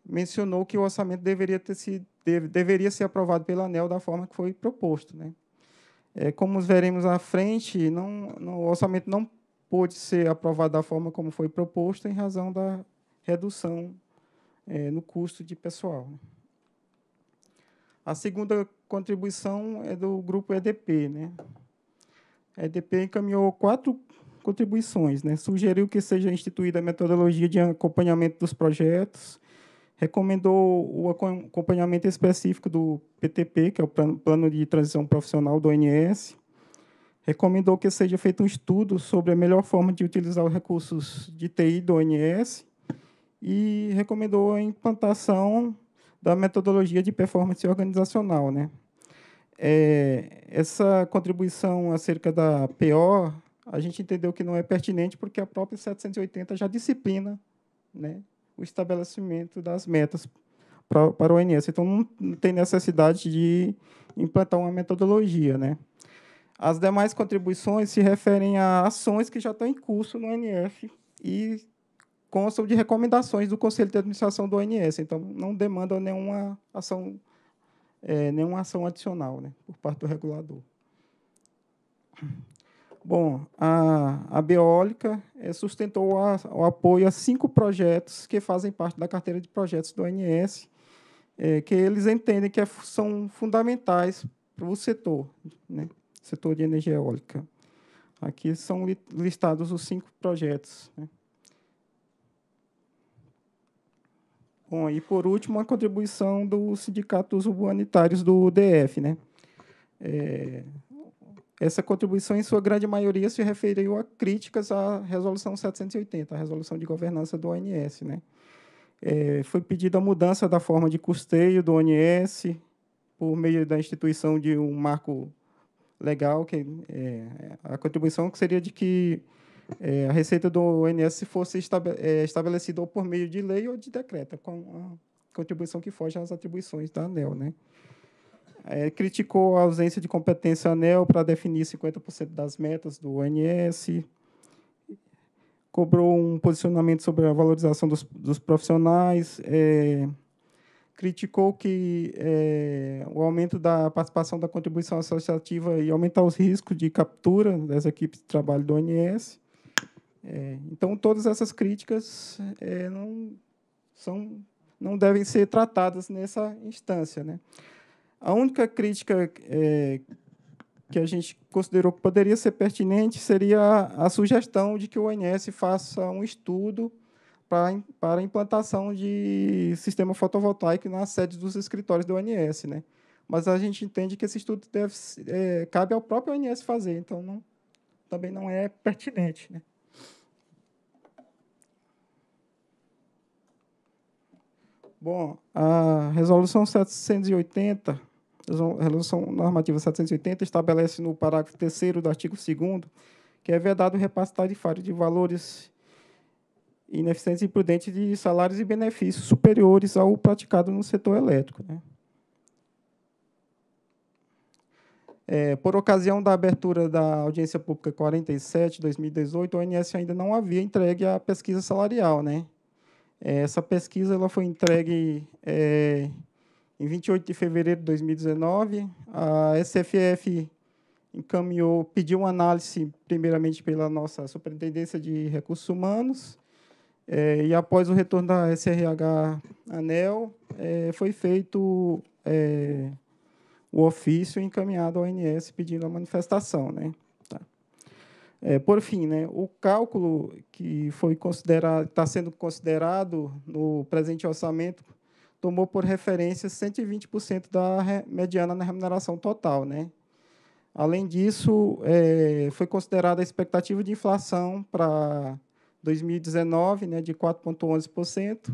mencionou que o orçamento deveria, ter sido, deve, deveria ser aprovado pela ANEL da forma que foi proposto. Né? É, como veremos à frente, não, o orçamento não pôde ser aprovado da forma como foi proposto em razão da redução é, no custo de pessoal. A segunda contribuição é do grupo EDP. Né? A EDP encaminhou quatro contribuições. Né? Sugeriu que seja instituída a metodologia de acompanhamento dos projetos, recomendou o acompanhamento específico do PTP, que é o Plano de Transição Profissional do ONS, recomendou que seja feito um estudo sobre a melhor forma de utilizar os recursos de TI do ONS e recomendou a implantação da metodologia de performance organizacional. Né? É, essa contribuição acerca da PO, a gente entendeu que não é pertinente porque a própria 780 já disciplina né, o estabelecimento das metas para o ONS. Então, não, tem necessidade de implantar uma metodologia. Né? As demais contribuições se referem a ações que já estão em curso no ONF e constam de recomendações do Conselho de Administração do ONS. Então, não demandam nenhuma ação, é, nenhuma ação adicional né, por parte do regulador. Bom, a, a Beólica é, sustentou a, o apoio a cinco projetos que fazem parte da carteira de projetos do ONS, é, eh, que eles entendem que é, são fundamentais para o setor, né? setor de energia eólica. Aqui são listados os cinco projetos. Né? Bom, e por último, a contribuição do Sindicato dos Humanitários do DF. Né? É, essa contribuição, em sua grande maioria, se referiu a críticas à Resolução 780, a Resolução de Governança do ONS. Né? É, foi pedida a mudança da forma de custeio do ONS por meio da instituição de um marco legal, que é, a contribuição que seria de que é, a receita do ONS fosse é, estabelecida ou por meio de lei ou de decreto, com a contribuição que foge às atribuições da ANEL. Né? É, criticou a ausência de competência ANEL para definir 50% das metas do ONS, cobrou um posicionamento sobre a valorização dos, dos profissionais, é, criticou que é, o aumento da participação da contribuição associativa e aumentar os riscos de captura das equipes de trabalho do ONS. É, então, todas essas críticas é, não, são, não devem ser tratadas nessa instância. Né? A única crítica é, que a gente considerou que poderia ser pertinente seria a, a sugestão de que o ONS faça um estudo para, para implantação de sistema fotovoltaico nas sedes dos escritórios do ONS, né? Mas a gente entende que esse estudo deve, é, cabe ao próprio ONS fazer, então não, também não é pertinente, né? Bom, a resolução 780 Resolução Normativa 780 estabelece no parágrafo 3 do artigo 2 que é vedado o repasse tarifário de valores ineficientes e imprudentes de salários e benefícios superiores ao praticado no setor elétrico. Né? É, por ocasião da abertura da audiência pública 47 2018, o ONS ainda não havia entregue a pesquisa salarial, né? Essa pesquisa ela foi entregue é, em 28 de fevereiro de 2019, a SFF encaminhou, pediu uma análise, primeiramente pela nossa Superintendência de Recursos Humanos, é, e após o retorno da SRH ANEL, é, foi feito é, o ofício encaminhado ao ONS pedindo a manifestação. Né? Tá. por fim, né, o cálculo que foi está sendo considerado no presente orçamento tomou por referência 120% da mediana na remuneração total. Né? Além disso, é, foi considerada a expectativa de inflação para 2019 né, de 4,11%.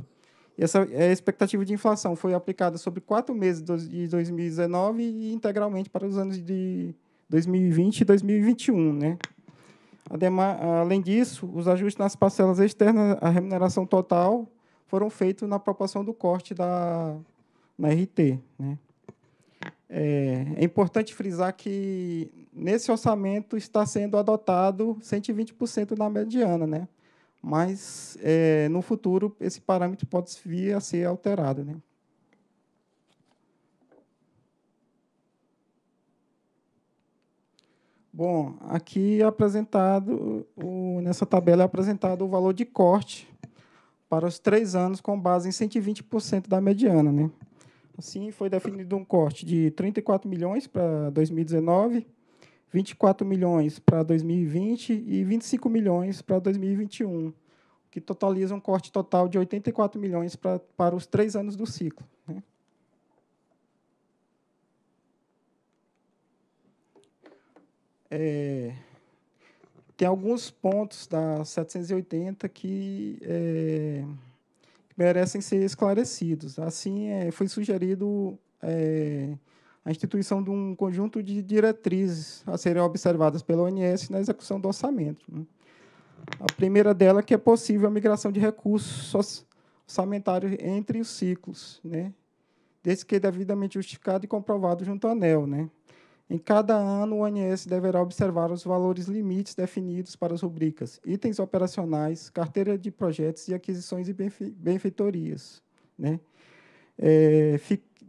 E essa é, expectativa de inflação foi aplicada sobre quatro meses de 2019 e integralmente para os anos de 2020 e 2021. Né? além disso, os ajustes nas parcelas externas, a remuneração total foram feitos na proporção do corte da, na RT. Né? É, é importante frisar que nesse orçamento está sendo adotado 120% na mediana, né? mas é, no futuro esse parâmetro pode vir a ser alterado. Né? Bom, aqui é apresentado, o, nessa tabela é apresentado o valor de corte para os três anos com base em 120% da mediana. Né? Assim, foi definido um corte de 34 milhões para 2019, 24 milhões para 2020 e 25 milhões para 2021, que totaliza um corte total de 84 milhões para, para os três anos do ciclo. Né? É tem alguns pontos da 780 que, é, que merecem ser esclarecidos. Assim, é, foi sugerido é, a instituição de um conjunto de diretrizes a serem observadas pela ONS na execução do orçamento. Né? A primeira dela é que é possível a migração de recursos orçamentários entre os ciclos, né? desde que é devidamente justificado e comprovado junto ao ANEL. Né? Em cada ano, o ANS deverá observar os valores limites definidos para as rubricas itens operacionais, carteira de projetos e aquisições e benfeitorias. Né? É,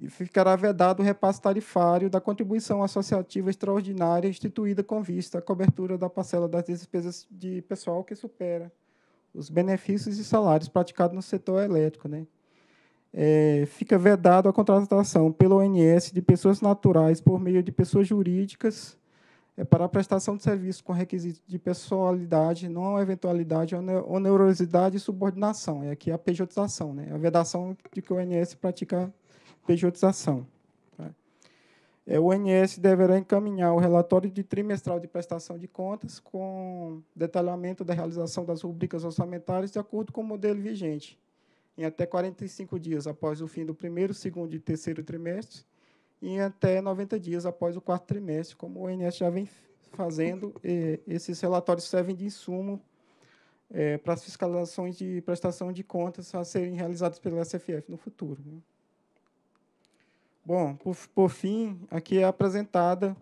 ficará vedado o repasse tarifário da contribuição associativa extraordinária instituída com vista à cobertura da parcela das despesas de pessoal que supera os benefícios e salários praticados no setor elétrico. Né? é, fica vedado a contratação pelo ONS de pessoas naturais por meio de pessoas jurídicas é, para a prestação de serviço com requisito de pessoalidade, não eventualidade, onerosidade e subordinação. É aqui a pejotização, né? a vedação de que o ONS pratica pejotização. Tá? É, o ONS deverá encaminhar o relatório de trimestral de prestação de contas com detalhamento da realização das rubricas orçamentárias de acordo com o modelo vigente em até 45 dias após o fim do primeiro, segundo e terceiro trimestre, e em até 90 dias após o quarto trimestre, como o ONS já vem fazendo. esses relatórios servem de insumo é, para as fiscalizações de prestação de contas a serem realizadas pelo SFF no futuro. Né? Bom, por, por fim, aqui é apresentada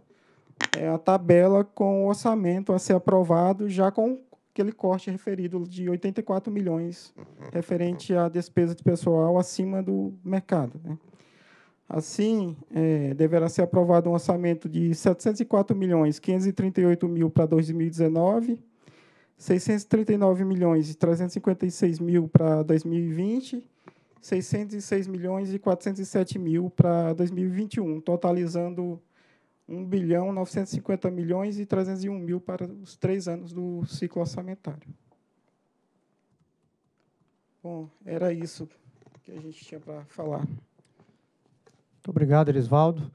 é, a tabela com o orçamento a ser aprovado já com aquele corte referido de 84 milhões referente à despesa de pessoal acima do mercado. Né? Assim, é, deverá ser aprovado um orçamento de 704 milhões 538 mil para 2019, 639 milhões 356 mil para 2020, 606 milhões e 407 mil para 2021, totalizando 1 bilhão 950 milhões e 301 mil para os três anos do ciclo orçamentário. Bom, era isso que a gente tinha para falar. Muito obrigado, Elisvaldo.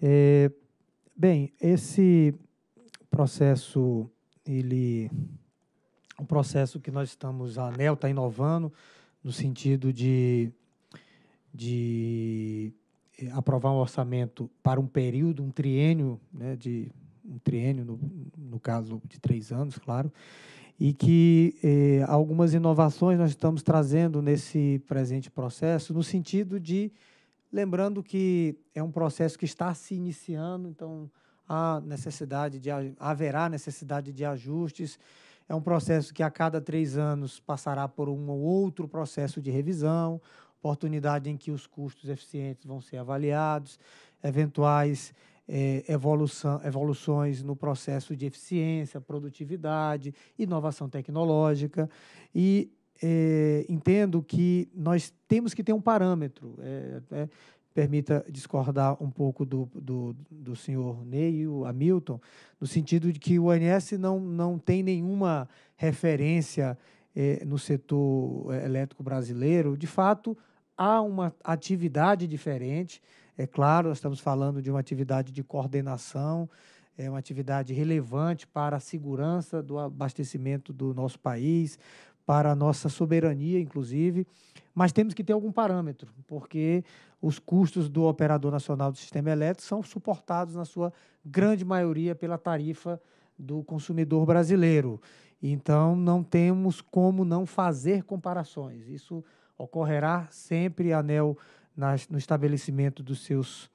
É, bem, esse processo, ele, um processo que nós estamos, a ANEL está inovando no sentido de, de aprovar um orçamento para um período, um triênio, né, de um triênio no, no caso de três anos, claro, e que eh, algumas inovações nós estamos trazendo nesse presente processo no sentido de lembrando que é um processo que está se iniciando, então há necessidade de haverá necessidade de ajustes. É um processo que a cada três anos passará por um ou outro processo de revisão, oportunidade em que os custos eficientes vão ser avaliados, eventuais é, evolução, evoluções no processo de eficiência, produtividade, inovação tecnológica. E é, entendo que nós temos que ter um parâmetro. É, permita discordar um pouco do, do, do senhor Ney e o Hamilton, no sentido de que o ONS não, não tem nenhuma referência é, no setor é, elétrico brasileiro. De fato, há uma atividade diferente. É claro, nós estamos falando de uma atividade de coordenação, é uma atividade relevante para a segurança do abastecimento do nosso país, para a nossa soberania, inclusive, mas temos que ter algum parâmetro, porque os custos do operador nacional do sistema elétrico são suportados, na sua grande maioria, pela tarifa do consumidor brasileiro. Então, não temos como não fazer comparações. Isso ocorrerá sempre anel nas, no estabelecimento dos seus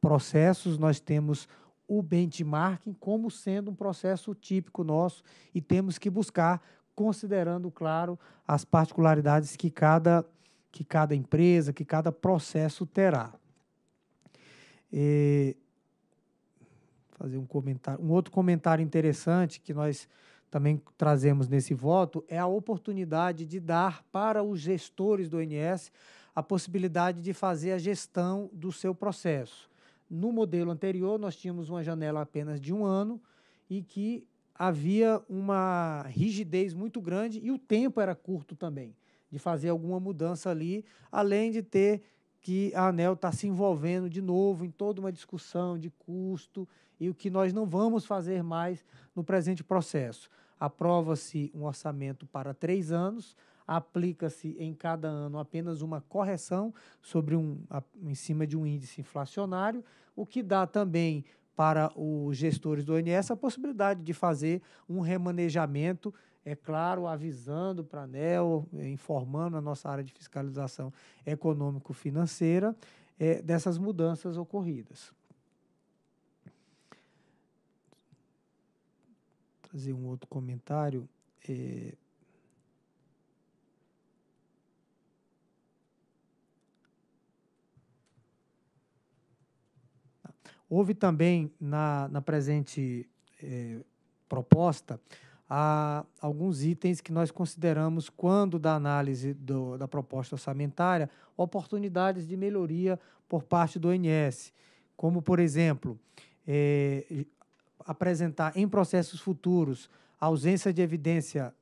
processos. Nós temos o benchmarking como sendo um processo típico nosso e temos que buscar, considerando, claro, as particularidades que cada, que cada empresa, que cada processo terá. E fazer um comentário, um outro comentário interessante que nós também trazemos nesse voto é a oportunidade de dar para os gestores do INS a possibilidade de fazer a gestão do seu processo. No modelo anterior, nós tínhamos uma janela apenas de um ano e que havia uma rigidez muito grande e o tempo era curto também de fazer alguma mudança ali, além de ter que a ANEL está se envolvendo de novo em toda uma discussão de custo e o que nós não vamos fazer mais no presente processo. Aprova-se um orçamento para três anos, aplica-se em cada ano apenas uma correção sobre um, em cima de um índice inflacionário, o que dá também para os gestores do ONS a possibilidade de fazer um remanejamento é claro, avisando para a ANEL, informando a nossa área de fiscalização econômico-financeira é, dessas mudanças ocorridas. Vou trazer um outro comentário. É... Houve também na, na presente é, proposta a alguns itens que nós consideramos, quando da análise do, da proposta orçamentária, oportunidades de melhoria por parte do ONS, como, por exemplo, é, apresentar em processos futuros ausência de evidência,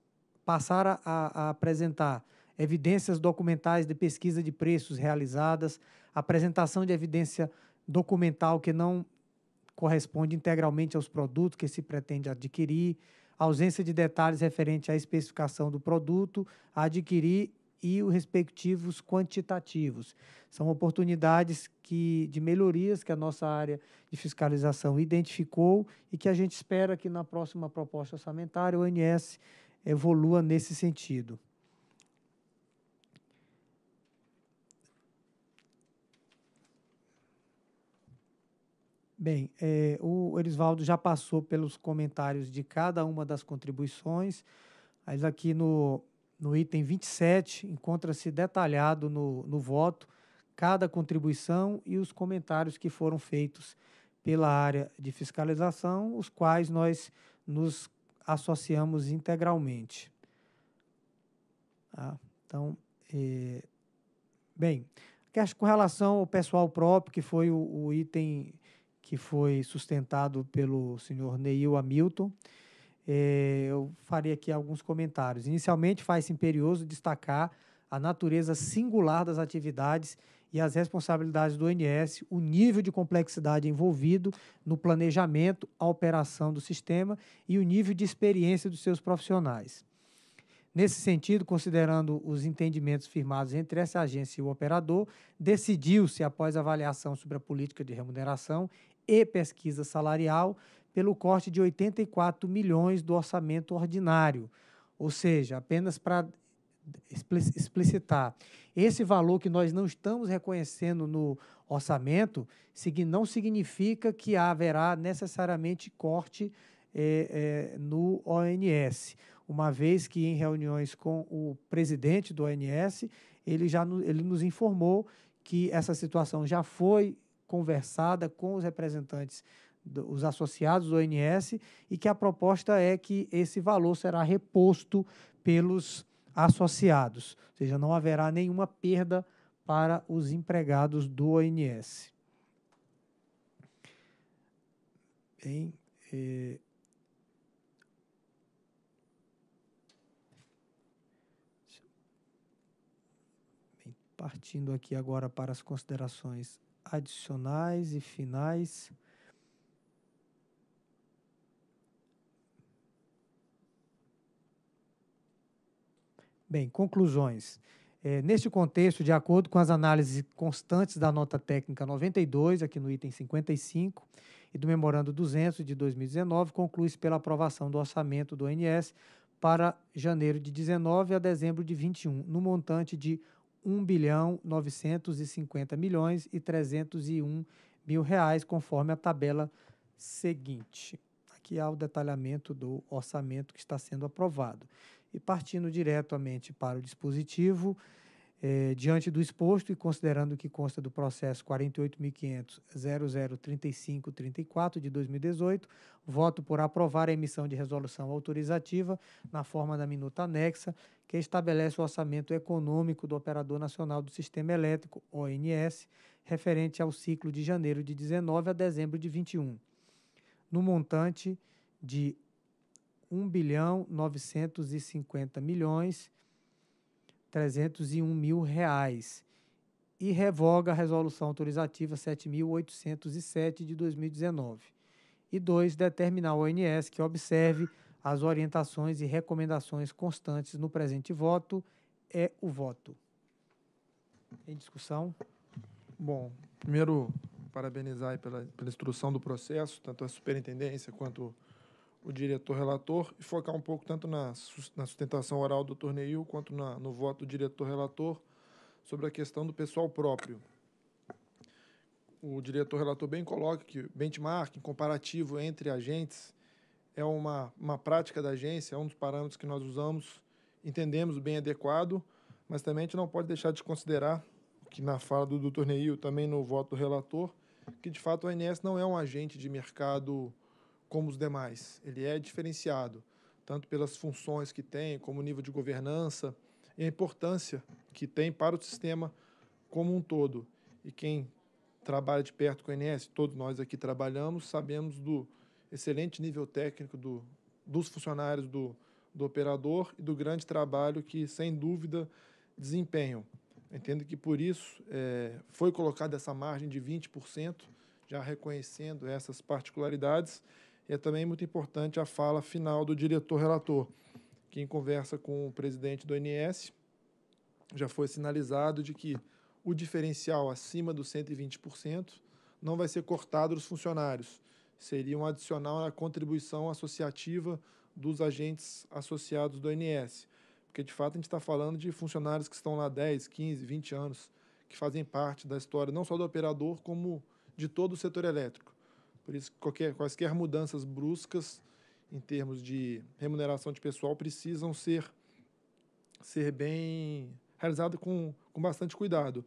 passar a, a apresentar evidências documentais de pesquisa de preços realizadas, apresentação de evidência documental que não corresponde integralmente aos produtos que se pretende adquirir, ausência de detalhes referente à especificação do produto a adquirir e os respectivos quantitativos. São oportunidades que, de melhorias que a nossa área de fiscalização identificou e que a gente espera que na próxima proposta orçamentária o ANS evolua nesse sentido. Bem, é, o Erisvaldo já passou pelos comentários de cada uma das contribuições, mas aqui no, no item 27 encontra-se detalhado no, no voto cada contribuição e os comentários que foram feitos pela área de fiscalização, os quais nós nos associamos integralmente. Ah, então, eh, bem, acho que com relação ao pessoal próprio, que foi o, o item que foi sustentado pelo senhor Neil Hamilton, é, eu farei aqui alguns comentários. Inicialmente, faz-se imperioso destacar a natureza singular das atividades e as responsabilidades do ONS, o nível de complexidade envolvido no planejamento, a operação do sistema e o nível de experiência dos seus profissionais. Nesse sentido, considerando os entendimentos firmados entre essa agência e o operador, decidiu-se, após avaliação sobre a política de remuneração e pesquisa salarial pelo corte de 84 milhões do orçamento ordinário. Ou seja, apenas para explicitar, esse valor que nós não estamos reconhecendo no orçamento não significa que haverá necessariamente corte é, é, no ONS, uma vez que em reuniões com o presidente do ONS, ele já no, ele nos informou que essa situação já foi conversada com os representantes, do, os associados do ONS, e que a proposta é que esse valor será reposto pelos associados, ou seja, não haverá nenhuma perda para os empregados do ONS. É, bem, partindo aqui agora para as considerações adicionais e finais. Bem, conclusões. É, neste contexto, de acordo com as análises constantes da nota técnica 92, aqui no item 55, e do memorando 200 de 2019, conclui-se pela aprovação do orçamento do ONS para janeiro de 19 a dezembro de 21, no montante de 1 bilhão 950 milhões e 301 mil reais, conforme a tabela seguinte. Aqui há o detalhamento do orçamento que está sendo aprovado. E partindo diretamente para o dispositivo, eh, diante do exposto e considerando que consta do processo 48.500.003534 de 2018, voto por aprovar a emissão de resolução autorizativa na forma da minuta anexa, que estabelece o orçamento econômico do Operador Nacional do Sistema Elétrico, ONS, referente ao ciclo de janeiro de 19 a dezembro de 21, no montante de 1 bilhão 950 milhões 301 mil reais e revoga a resolução autorizativa 7807 de 2019. E dois Determinar o ONS que observe as orientações e recomendações constantes no presente voto é o voto. Em discussão? Bom, primeiro, parabenizar pela, pela instrução do processo, tanto a superintendência quanto o diretor relator, e focar um pouco tanto na, na sustentação oral do torneio quanto na, no voto do diretor relator sobre a questão do pessoal próprio. O diretor relator bem coloca que benchmark, comparativo entre agentes é uma, uma prática da agência, é um dos parâmetros que nós usamos, entendemos bem adequado, mas também a gente não pode deixar de considerar, que na fala do doutor Neil, também no voto do relator, que de fato o ANS não é um agente de mercado como os demais, ele é diferenciado, tanto pelas funções que tem, como o nível de governança e a importância que tem para o sistema como um todo. E quem trabalha de perto com o ANS, todos nós aqui trabalhamos, sabemos do excelente nível técnico do, dos funcionários do, do operador e do grande trabalho que, sem dúvida, desempenham. Entendo que por isso é, foi colocada essa margem de 20%, já reconhecendo essas particularidades. E é também muito importante a fala final do diretor relator, que em conversa com o presidente do ONS já foi sinalizado de que o diferencial acima dos 120% não vai ser cortado dos funcionários seria um adicional à contribuição associativa dos agentes associados do INS. Porque, de fato, a gente está falando de funcionários que estão lá 10, 15, 20 anos, que fazem parte da história não só do operador, como de todo o setor elétrico. Por isso, qualquer, quaisquer mudanças bruscas em termos de remuneração de pessoal precisam ser, ser bem realizadas com, com bastante cuidado.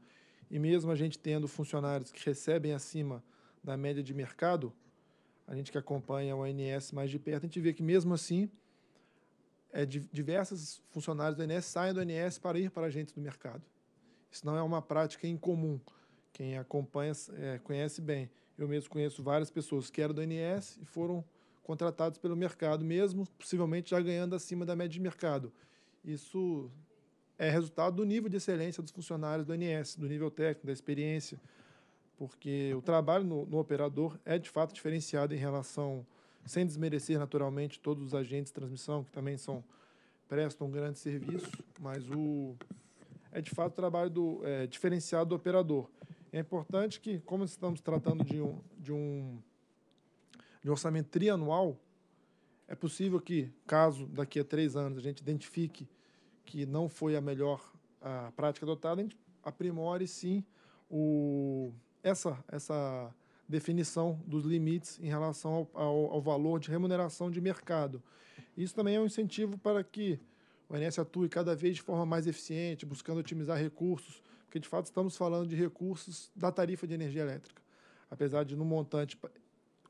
E mesmo a gente tendo funcionários que recebem acima da média de mercado, a gente que acompanha o ANS mais de perto, a gente vê que mesmo assim, é, diversos funcionários do ANS saem do ANS para ir para gente do mercado. Isso não é uma prática incomum. Quem acompanha é, conhece bem. Eu mesmo conheço várias pessoas que eram do ANS e foram contratados pelo mercado mesmo, possivelmente já ganhando acima da média de mercado. Isso é resultado do nível de excelência dos funcionários do ANS, do nível técnico, da experiência, porque o trabalho no, no operador é de fato diferenciado em relação, sem desmerecer naturalmente todos os agentes de transmissão, que também são prestam um grande serviço, mas o é de fato o trabalho do, é, diferenciado do operador. É importante que, como estamos tratando de um, de um, de um orçamento trianual, é possível que, caso daqui a três anos a gente identifique que não foi a melhor a ah, prática adotada, a gente aprimore sim o, essa, essa definição dos limites em relação ao, ao, ao, valor de remuneração de mercado. Isso também é um incentivo para que o INSS atue cada vez de forma mais eficiente, buscando otimizar recursos, porque de fato estamos falando de recursos da tarifa de energia elétrica. Apesar de, no montante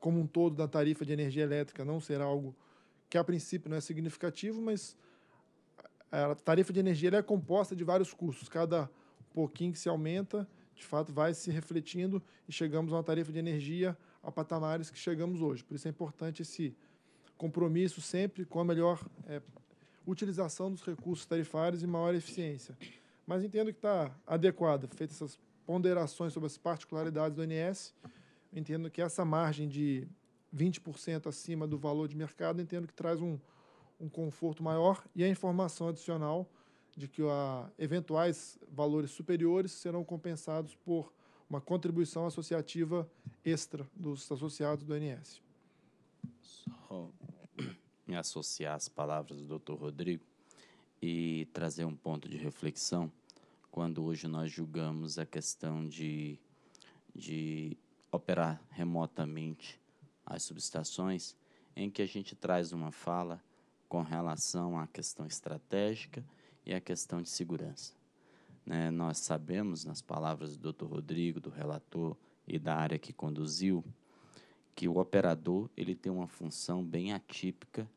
como um todo da tarifa de energia elétrica, não ser algo que a princípio não é significativo, mas a tarifa de energia é composta de vários custos, cada pouquinho que se aumenta de fato vai se refletindo e chegamos a uma tarifa de energia a patamares que chegamos hoje. Por isso é importante esse compromisso sempre com a melhor é, utilização dos recursos tarifários e maior eficiência. Mas entendo que está adequada, feitas essas ponderações sobre as particularidades do INS, entendo que essa margem de 20% acima do valor de mercado, entendo que traz um, um conforto maior e a informação adicional de que a, eventuais valores superiores serão compensados por uma contribuição associativa extra dos associados do INS. Só me associar às palavras do Dr. Rodrigo e trazer um ponto de reflexão quando hoje nós julgamos a questão de, de operar remotamente as subestações, em que a gente traz uma fala com relação à questão estratégica e a questão de segurança. Né? Nós sabemos, nas palavras do Dr. Rodrigo, do relator e da área que conduziu, que o operador ele tem uma função bem atípica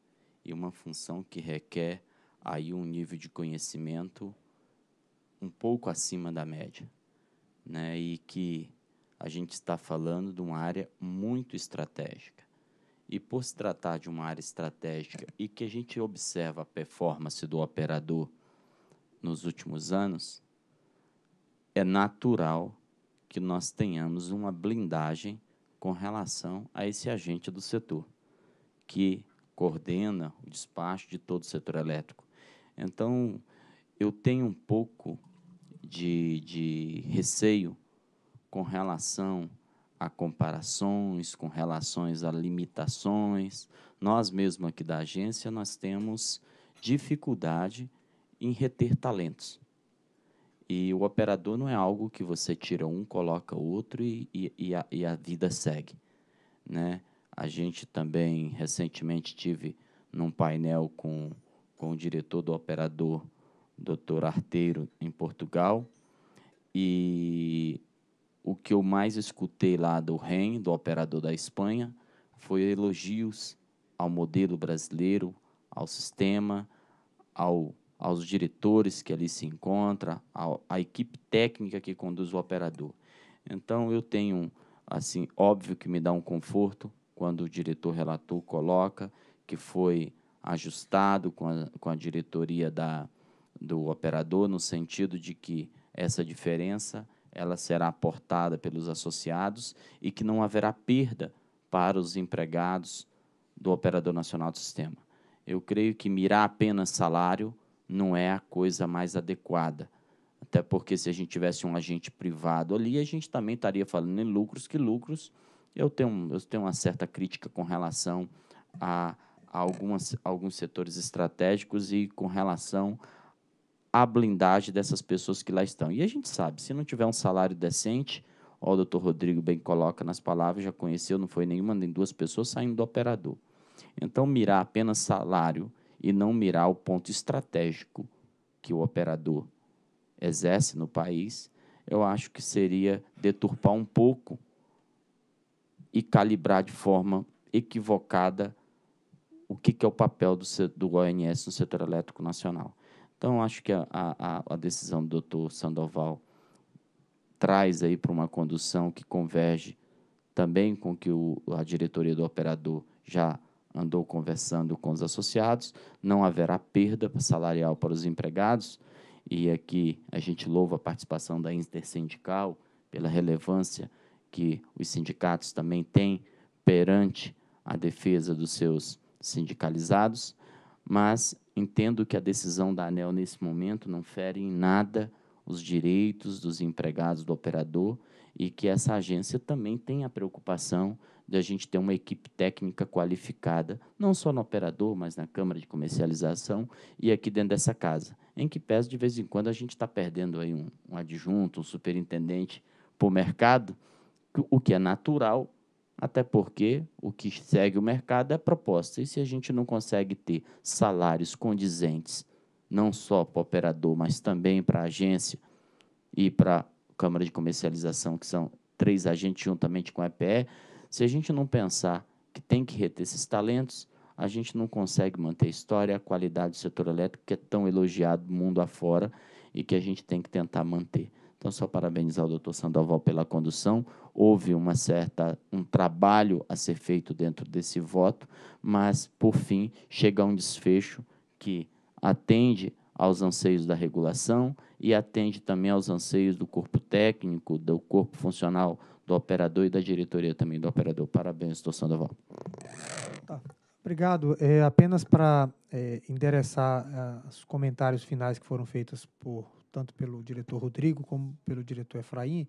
e uma função que requer aí um nível de conhecimento um pouco acima da média, né? E que a gente está falando de uma área muito estratégica. E por se tratar de uma área estratégica e que a gente observa a performance do operador nos últimos anos, é natural que nós tenhamos uma blindagem com relação a esse agente do setor, que coordena o despacho de todo o setor elétrico. Então, eu tenho um pouco de, de receio com relação a comparações, com relações a limitações. Nós mesmos aqui da agência, nós temos dificuldade em reter talentos. E o operador não é algo que você tira um, coloca outro e, e, e, a, e a, vida segue. Né? A gente também recentemente tive num painel com, com o diretor do operador, Dr. Arteiro, em Portugal. E o que eu mais escutei lá do REN, do operador da Espanha, foi elogios ao modelo brasileiro, ao sistema, ao aos diretores que ali se encontra, à equipe técnica que conduz o operador. Então eu tenho assim, óbvio que me dá um conforto quando o diretor relator coloca que foi ajustado com a, com a diretoria da, do operador no sentido de que essa diferença ela será aportada pelos associados e que não haverá perda para os empregados do operador nacional do sistema. Eu creio que mirar apenas salário não é a coisa mais adequada. Até porque se a gente tivesse um agente privado ali, a gente também estaria falando em lucros, que lucros eu tenho, eu tenho uma certa crítica com relação a, a algumas, alguns setores estratégicos e com relação à blindagem dessas pessoas que lá estão. E a gente sabe, se não tiver um salário decente, ó, o doutor Rodrigo bem coloca nas palavras, já conheceu, não foi nenhuma nem duas pessoas saindo do operador. Então, mirar apenas salário e não mirar o ponto estratégico que o operador exerce no país, eu acho que seria deturpar um pouco e calibrar de forma equivocada o que, é o papel do, do ONS no setor elétrico nacional. Então, acho que a, a, a decisão do doutor Sandoval traz aí para uma condução que converge também com o que o, a diretoria do operador já andou conversando com os associados, não haverá perda salarial para os empregados, e aqui a gente louva a participação da Intersindical pela relevância que os sindicatos também têm perante a defesa dos seus sindicalizados, mas entendo que a decisão da ANEL nesse momento não fere em nada os direitos dos empregados do operador e que essa agência também tem a preocupação de a gente ter uma equipe técnica qualificada, não só no operador, mas na Câmara de Comercialização e aqui dentro dessa casa, em que pesa de vez em quando a gente está perdendo aí um, um, adjunto, um superintendente para o mercado, o que é natural, até porque o que segue o mercado é proposta. E se a gente não consegue ter salários condizentes, não só para o operador, mas também para a agência e para a Câmara de Comercialização, que são três agentes juntamente com a EPE, se a gente não pensar que tem que reter esses talentos, a gente não consegue manter a história, a qualidade do setor elétrico que é tão elogiado mundo afora e que a gente tem que tentar manter. Então, só parabenizar o doutor Sandoval pela condução. Houve uma certa um trabalho a ser feito dentro desse voto, mas, por fim, chega a um desfecho que atende aos anseios da regulação e atende também aos anseios do corpo técnico, do corpo funcional do operador e da diretoria também do operador. Parabéns, doutor Sandoval. Tá. Obrigado. É, apenas para é, endereçar é, os comentários finais que foram feitos por tanto pelo diretor Rodrigo como pelo diretor Efraim,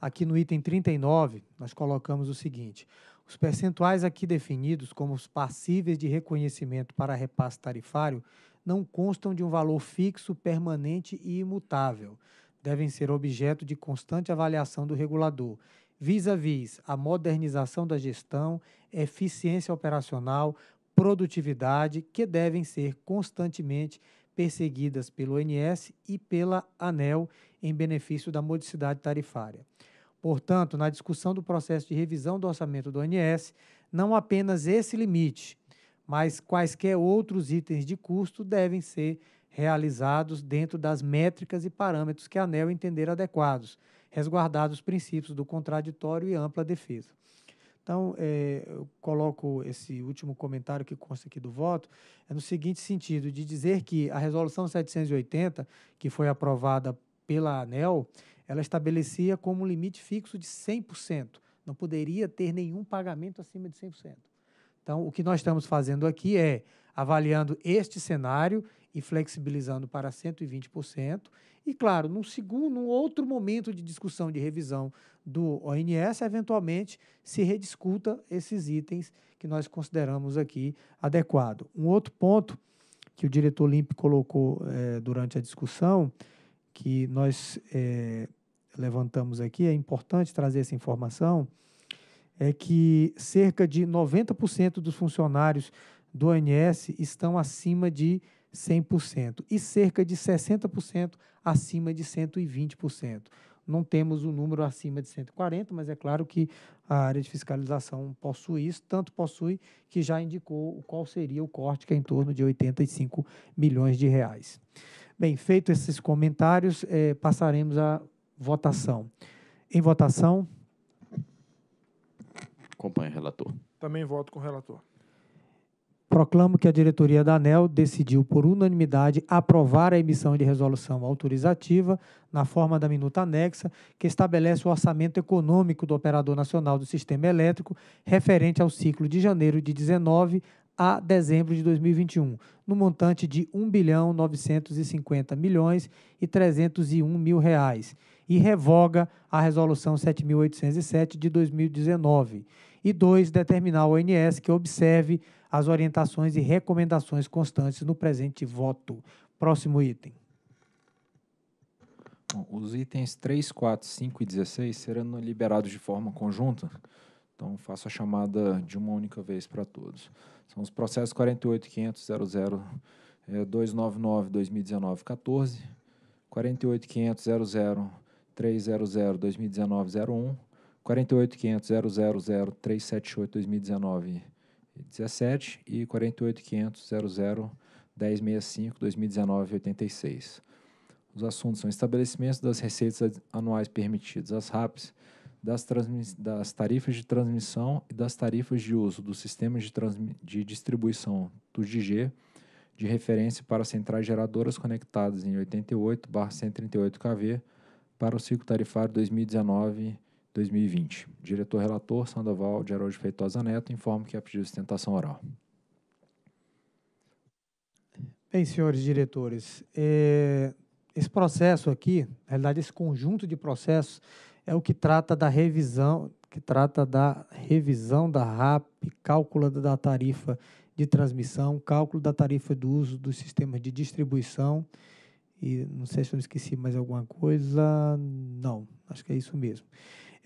aqui no item 39 nós colocamos o seguinte: os percentuais aqui definidos como os passíveis de reconhecimento para repasse tarifário não constam de um valor fixo, permanente e imutável. Devem ser objeto de constante avaliação do regulador vis-à-vis a modernização da gestão, eficiência operacional, produtividade, que devem ser constantemente perseguidas pelo ONS e pela ANEL em benefício da modicidade tarifária. Portanto, na discussão do processo de revisão do orçamento do ONS, não apenas esse limite, mas quaisquer outros itens de custo devem ser realizados dentro das métricas e parâmetros que a ANEL entender adequados, resguardados os princípios do contraditório e ampla defesa. Então, é, eu coloco esse último comentário que consta aqui do voto, é no seguinte sentido, de dizer que a Resolução 780, que foi aprovada pela ANEL, ela estabelecia como limite fixo de 100%. Não poderia ter nenhum pagamento acima de 100%. Então, o que nós estamos fazendo aqui é avaliando este cenário e flexibilizando para 120%. E, claro, num segundo, num outro momento de discussão de revisão do ONS, eventualmente se rediscuta esses itens que nós consideramos aqui adequado. Um outro ponto que o diretor Limp colocou é, durante a discussão, que nós é, levantamos aqui, é importante trazer essa informação, é que cerca de 90% dos funcionários do ONS estão acima de 100% e cerca de 60% acima de 120%. Não temos o um número acima de 140%, mas é claro que a área de fiscalização possui isso, tanto possui que já indicou qual seria o corte, que é em torno de 85 milhões de reais. Bem, feito esses comentários, é, passaremos à votação. Em votação. acompanhe o relator. Também voto com o relator. Proclamo que a diretoria da ANEL decidiu, por unanimidade, aprovar a emissão de resolução autorizativa na forma da minuta anexa, que estabelece o orçamento econômico do Operador Nacional do Sistema Elétrico referente ao ciclo de janeiro de 19 a dezembro de 2021, no montante de 1 bilhão 950 milhões e 301 mil reais, e revoga a resolução 7807 de 2019. E dois Determinar ao ONS que observe as orientações e recomendações constantes no presente voto. Próximo item. Bom, os itens 3, 4, 5 e 16 serão liberados de forma conjunta. Então, faço a chamada de uma única vez para todos. São os processos 48.500.00.299.2019.14, 48.500.00.300.2019.01, 48.500.00.378.2019.01, 17 e 48.500.00.1065.2019.86. Os assuntos são estabelecimentos das receitas anuais permitidas às RAPs, das, das tarifas de transmissão e das tarifas de uso dos sistemas de, de distribuição do DG de referência para centrais geradoras conectadas em 88/138 kV para o ciclo tarifário 2019 2020. Diretor-relator Sandoval de Araújo Feitosa Neto informa que é pedido sustentação oral. Bem, senhores diretores, é, esse processo aqui, na realidade, esse conjunto de processos é o que trata da revisão, que trata da revisão da RAP, cálculo da tarifa de transmissão, cálculo da tarifa do uso dos sistemas de distribuição e não sei se eu esqueci mais alguma coisa. Não, acho que é isso mesmo.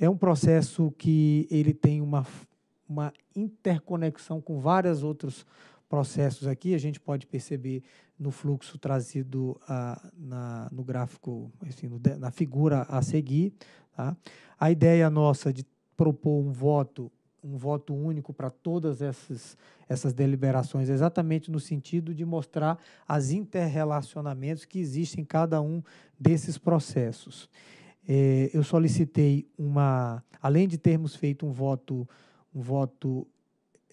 É um processo que ele tem uma, uma interconexão com vários outros processos aqui. A gente pode perceber no fluxo trazido ah, na, no gráfico, assim, no, na figura a seguir. Tá? A ideia nossa de propor um voto um voto único para todas essas, essas deliberações, exatamente no sentido de mostrar as interrelacionamentos que existem em cada um desses processos. Eh, eu solicitei uma, além de termos feito um voto, um voto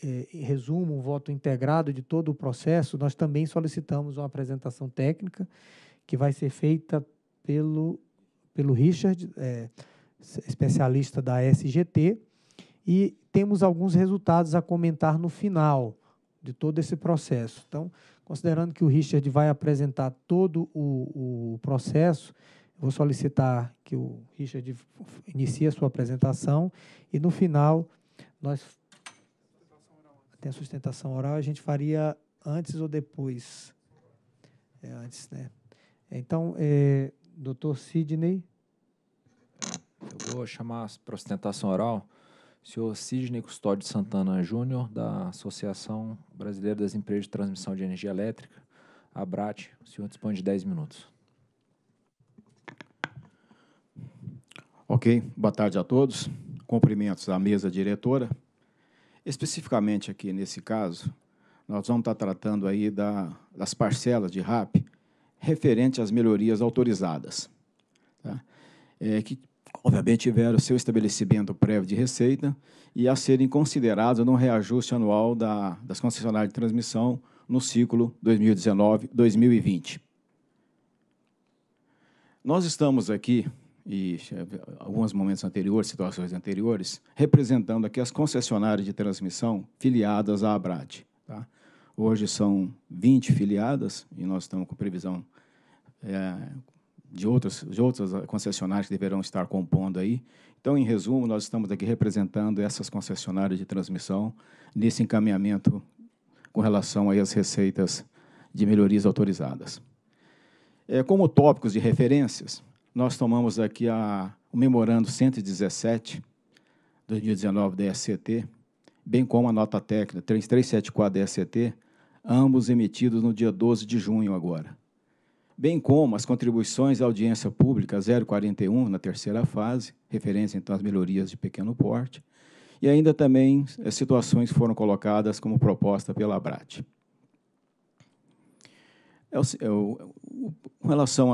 eh, em resumo, um voto integrado de todo o processo, nós também solicitamos uma apresentação técnica que vai ser feita pelo, pelo Richard, eh, especialista da SGT, e temos alguns resultados a comentar no final de todo esse processo. Então, considerando que o Richard vai apresentar todo o, o processo, Vou solicitar que o Richard inicie a sua apresentação e no final nós tem a sustentação oral, a gente faria antes ou depois. É, antes, né? Então, é, doutor Sidney. Eu vou chamar para a sustentação oral o senhor Sidney Custódio Santana Júnior, da Associação Brasileira das Empresas de Transmissão de Energia Elétrica, ABRAT. O senhor dispõe de 10 minutos. Ok, boa tarde a todos. Cumprimentos à mesa diretora. Especificamente aqui nesse caso, nós vamos estar tratando aí da, das parcelas de RAP referente às melhorias autorizadas, tá? é, que, obviamente, tiveram seu estabelecimento prévio de receita e a serem considerados no reajuste anual da, das concessionárias de transmissão no ciclo 2019-2020. Nós estamos aqui e eh, alguns momentos anteriores, situações anteriores, representando aqui as concessionárias de transmissão filiadas à Abrad. Tá? Hoje são 20 filiadas e nós estamos com previsão é, de, outras, de outras concessionárias que deverão estar compondo aí. Então, em resumo, nós estamos aqui representando essas concessionárias de transmissão nesse encaminhamento com relação às receitas de melhorias autorizadas. É, como tópicos de referências, nós tomamos aqui a, o memorando 117, 2019 da SCT, bem como a nota técnica 3374 da SCT, ambos emitidos no dia 12 de junho agora. Bem como as contribuições à audiência pública 041 na terceira fase, referência então às melhorias de pequeno porte, e ainda também as eh, situações foram colocadas como proposta pela ABRAT. É o, é o, com relação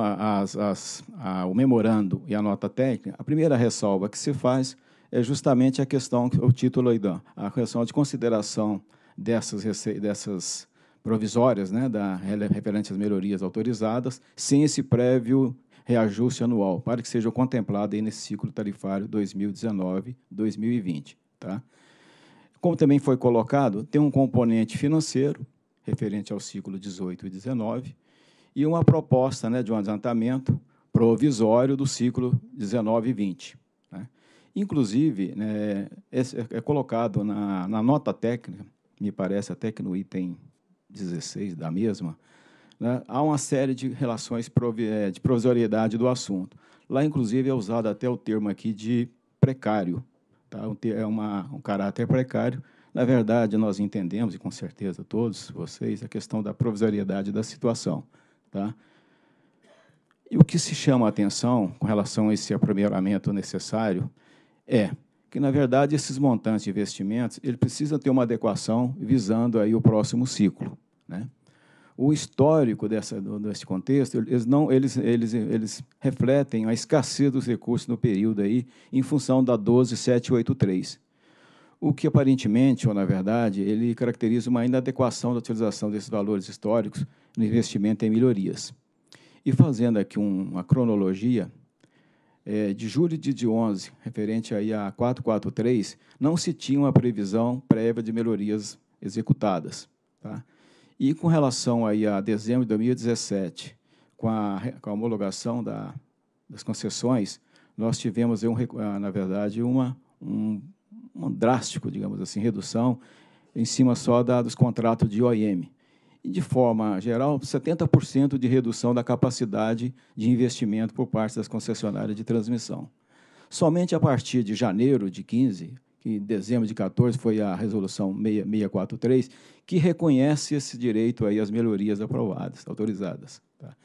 ao memorando e à nota técnica, a primeira ressalva que se faz é justamente a questão, o título aí, a questão de consideração dessas, dessas provisórias, né, da, referente às melhorias autorizadas, sem esse prévio reajuste anual, para que sejam contempladas aí nesse ciclo tarifário 2019-2020. Tá? Como também foi colocado, tem um componente financeiro, referente ao ciclo 18 e 19, e uma proposta né, de um adiantamento provisório do ciclo 19 e 20. Né? Inclusive, né, é, é, colocado na, na, nota técnica, me parece até que no item 16 da mesma, né, há uma série de relações provi é, de provisoriedade do assunto. Lá, inclusive, é usado até o termo aqui de precário, tá? é, é uma, um caráter precário, na verdade, nós entendemos, e com certeza todos vocês, a questão da provisoriedade da situação. Tá? E o que se chama a atenção com relação a esse aprimoramento necessário é que, na verdade, esses montantes de investimentos ele precisa ter uma adequação visando aí o próximo ciclo. Né? O histórico dessa, desse contexto, eles, não, eles, eles, eles refletem a escassez dos recursos no período aí, em função da 12783 o que aparentemente, ou na verdade, ele caracteriza uma inadequação da utilização desses valores históricos no investimento em melhorias. E fazendo aqui um, uma cronologia, é, de julho de 11, referente aí a 443, não se tinha uma previsão prévia de melhorias executadas. Tá? E com relação aí a dezembro de 2017, com a, com a homologação da, das concessões, nós tivemos, um, ah, na verdade, uma, um um drástico, digamos assim, redução em cima só da, dos contratos de OIM. E, de forma geral, 70% de redução da capacidade de investimento por parte das concessionárias de transmissão. Somente a partir de janeiro de 15, que em dezembro de 14 foi a resolução 643, que reconhece esse direito aí às melhorias aprovadas, autorizadas. Tá?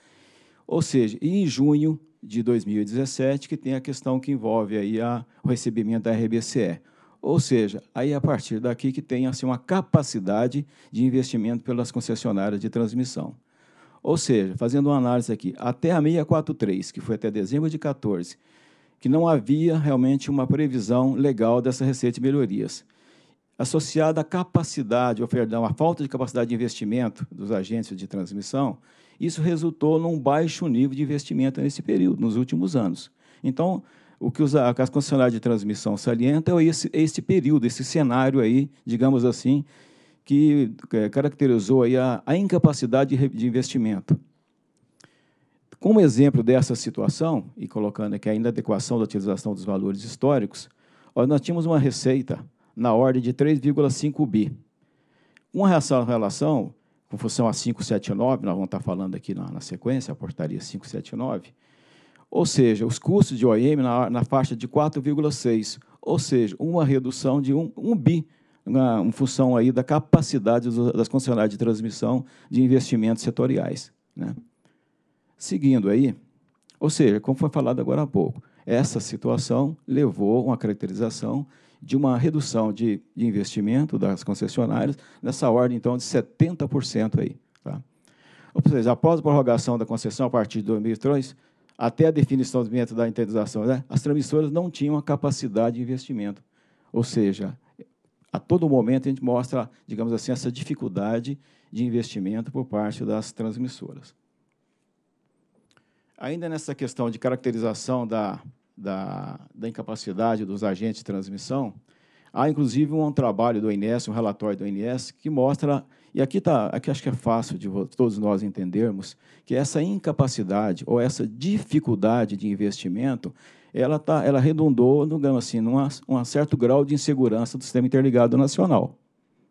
Ou seja, e em junho de 2017, que tem a questão que envolve aí a, o recebimento da RBCE. Ou seja, aí é a partir daqui que tem assim, uma capacidade de investimento pelas concessionárias de transmissão. Ou seja, fazendo uma análise aqui, até a 643, que foi até dezembro de 14, que não havia realmente uma previsão legal dessa receita de melhorias. Associada à capacidade, ou seja, à falta de capacidade de investimento dos agentes de transmissão, isso resultou num baixo nível de investimento nesse período, nos últimos anos. Então, o que os, as concessionárias de transmissão salientam é esse, esse período, esse cenário aí, digamos assim, que é, caracterizou aí a, a incapacidade de, investimento. Como exemplo dessa situação, e colocando aqui ainda a adequação da utilização dos valores históricos, nós tínhamos uma receita na ordem de 3,5 bi. Uma relação, com função a 579, nós vamos estar falando aqui na, na sequência, a portaria 579, ou seja, os custos de OM na, na faixa de 4,6, ou seja, uma redução de um, um bi, uma, uma, função aí da capacidade das concessionárias de transmissão de investimentos setoriais. Né? Seguindo aí, ou seja, como foi falado agora há pouco, essa situação levou a uma caracterização de uma redução de, de, investimento das concessionárias nessa ordem, então, de 70% aí. Tá? Ou seja, após a prorrogação da concessão a partir de 2003, até a definição método da interiorização, né? as transmissoras não tinham a capacidade de investimento. Ou seja, a todo momento a gente mostra, digamos assim, essa dificuldade de investimento por parte das transmissoras. Ainda nessa questão de caracterização da, da, da incapacidade dos agentes de transmissão, há inclusive um trabalho do INES, um relatório do INES, que mostra e aqui, tá, aqui acho que é fácil de todos nós entendermos que essa incapacidade ou essa dificuldade de investimento, ela, tá, ela redundou, digamos assim, numa, um certo grau de insegurança do sistema interligado nacional.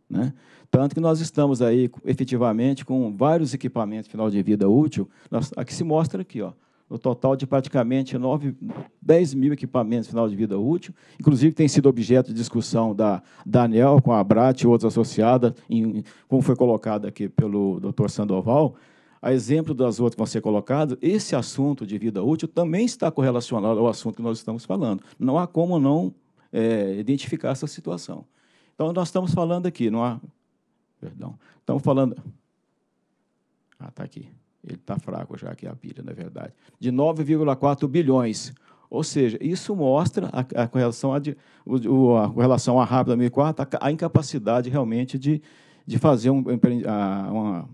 Né? Tanto que nós estamos aí, efetivamente, com vários equipamentos final de vida útil. Nós, aqui se mostra aqui, ó, o total de praticamente 9, 10 mil equipamentos final de vida útil, inclusive tem sido objeto de discussão da Daniel com a Abrat e outras associadas, em, como foi colocado aqui pelo Dr. Sandoval, a exemplo das outras que vão ser colocadas, esse assunto de vida útil também está correlacionado ao assunto que nós estamos falando. Não há como não é, identificar essa situação. Então, nós estamos falando aqui, não há... Perdão. Estamos falando... Ah, está aqui. Ele está fraco já que é a pilha, na verdade. De 9,4 bilhões. Ou seja, isso mostra a, a correlação à o, a correlação à rápida 2004, a, a incapacidade realmente de, de fazer um, a,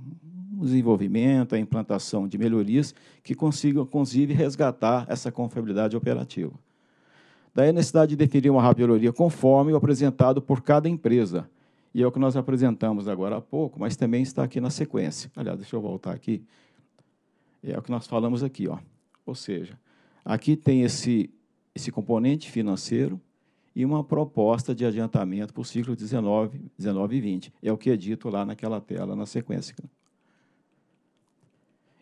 um desenvolvimento, a implantação de melhorias que consigam, inclusive, resgatar essa confiabilidade operativa. Daí a necessidade de definir uma radiologia conforme o apresentado por cada empresa. E é o que nós apresentamos agora há pouco, mas também está aqui na sequência. Aliás, deixa eu voltar aqui, é o que nós falamos aqui. Ó. Ou seja, aqui tem esse, esse componente financeiro e uma proposta de adiantamento para o ciclo 19, 19 e 20. É o que é dito lá naquela tela, na sequência.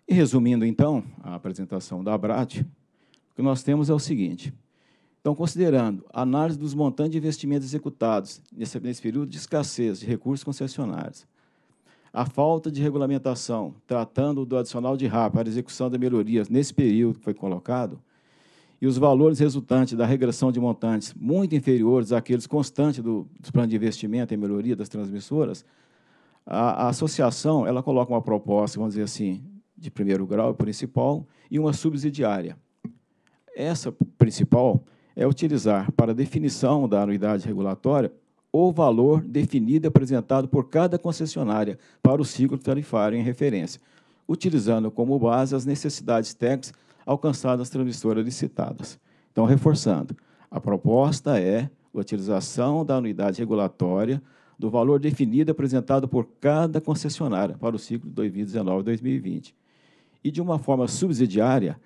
E resumindo, então, a apresentação da ABRAT, o que nós temos é o seguinte. Então, considerando a análise dos montantes de investimentos executados nesse, nesse período de escassez de recursos concessionários, a falta de regulamentação, tratando do adicional de RAP para execução de melhorias nesse período que foi colocado, e os valores resultantes da regressão de montantes muito inferiores àqueles constantes do, dos planos de investimento em melhoria das transmissoras, a, a, associação ela coloca uma proposta, vamos dizer assim, de primeiro grau principal e uma subsidiária. Essa principal é utilizar para definição da anuidade regulatória o valor definido e apresentado por cada concessionária para o ciclo tarifário em referência, utilizando como base as necessidades técnicas alcançadas nas transmissoras licitadas. Então, reforçando, a proposta é a utilização da unidade regulatória do valor definido e apresentado por cada concessionária para o ciclo 2019-2020. E, de uma forma subsidiária,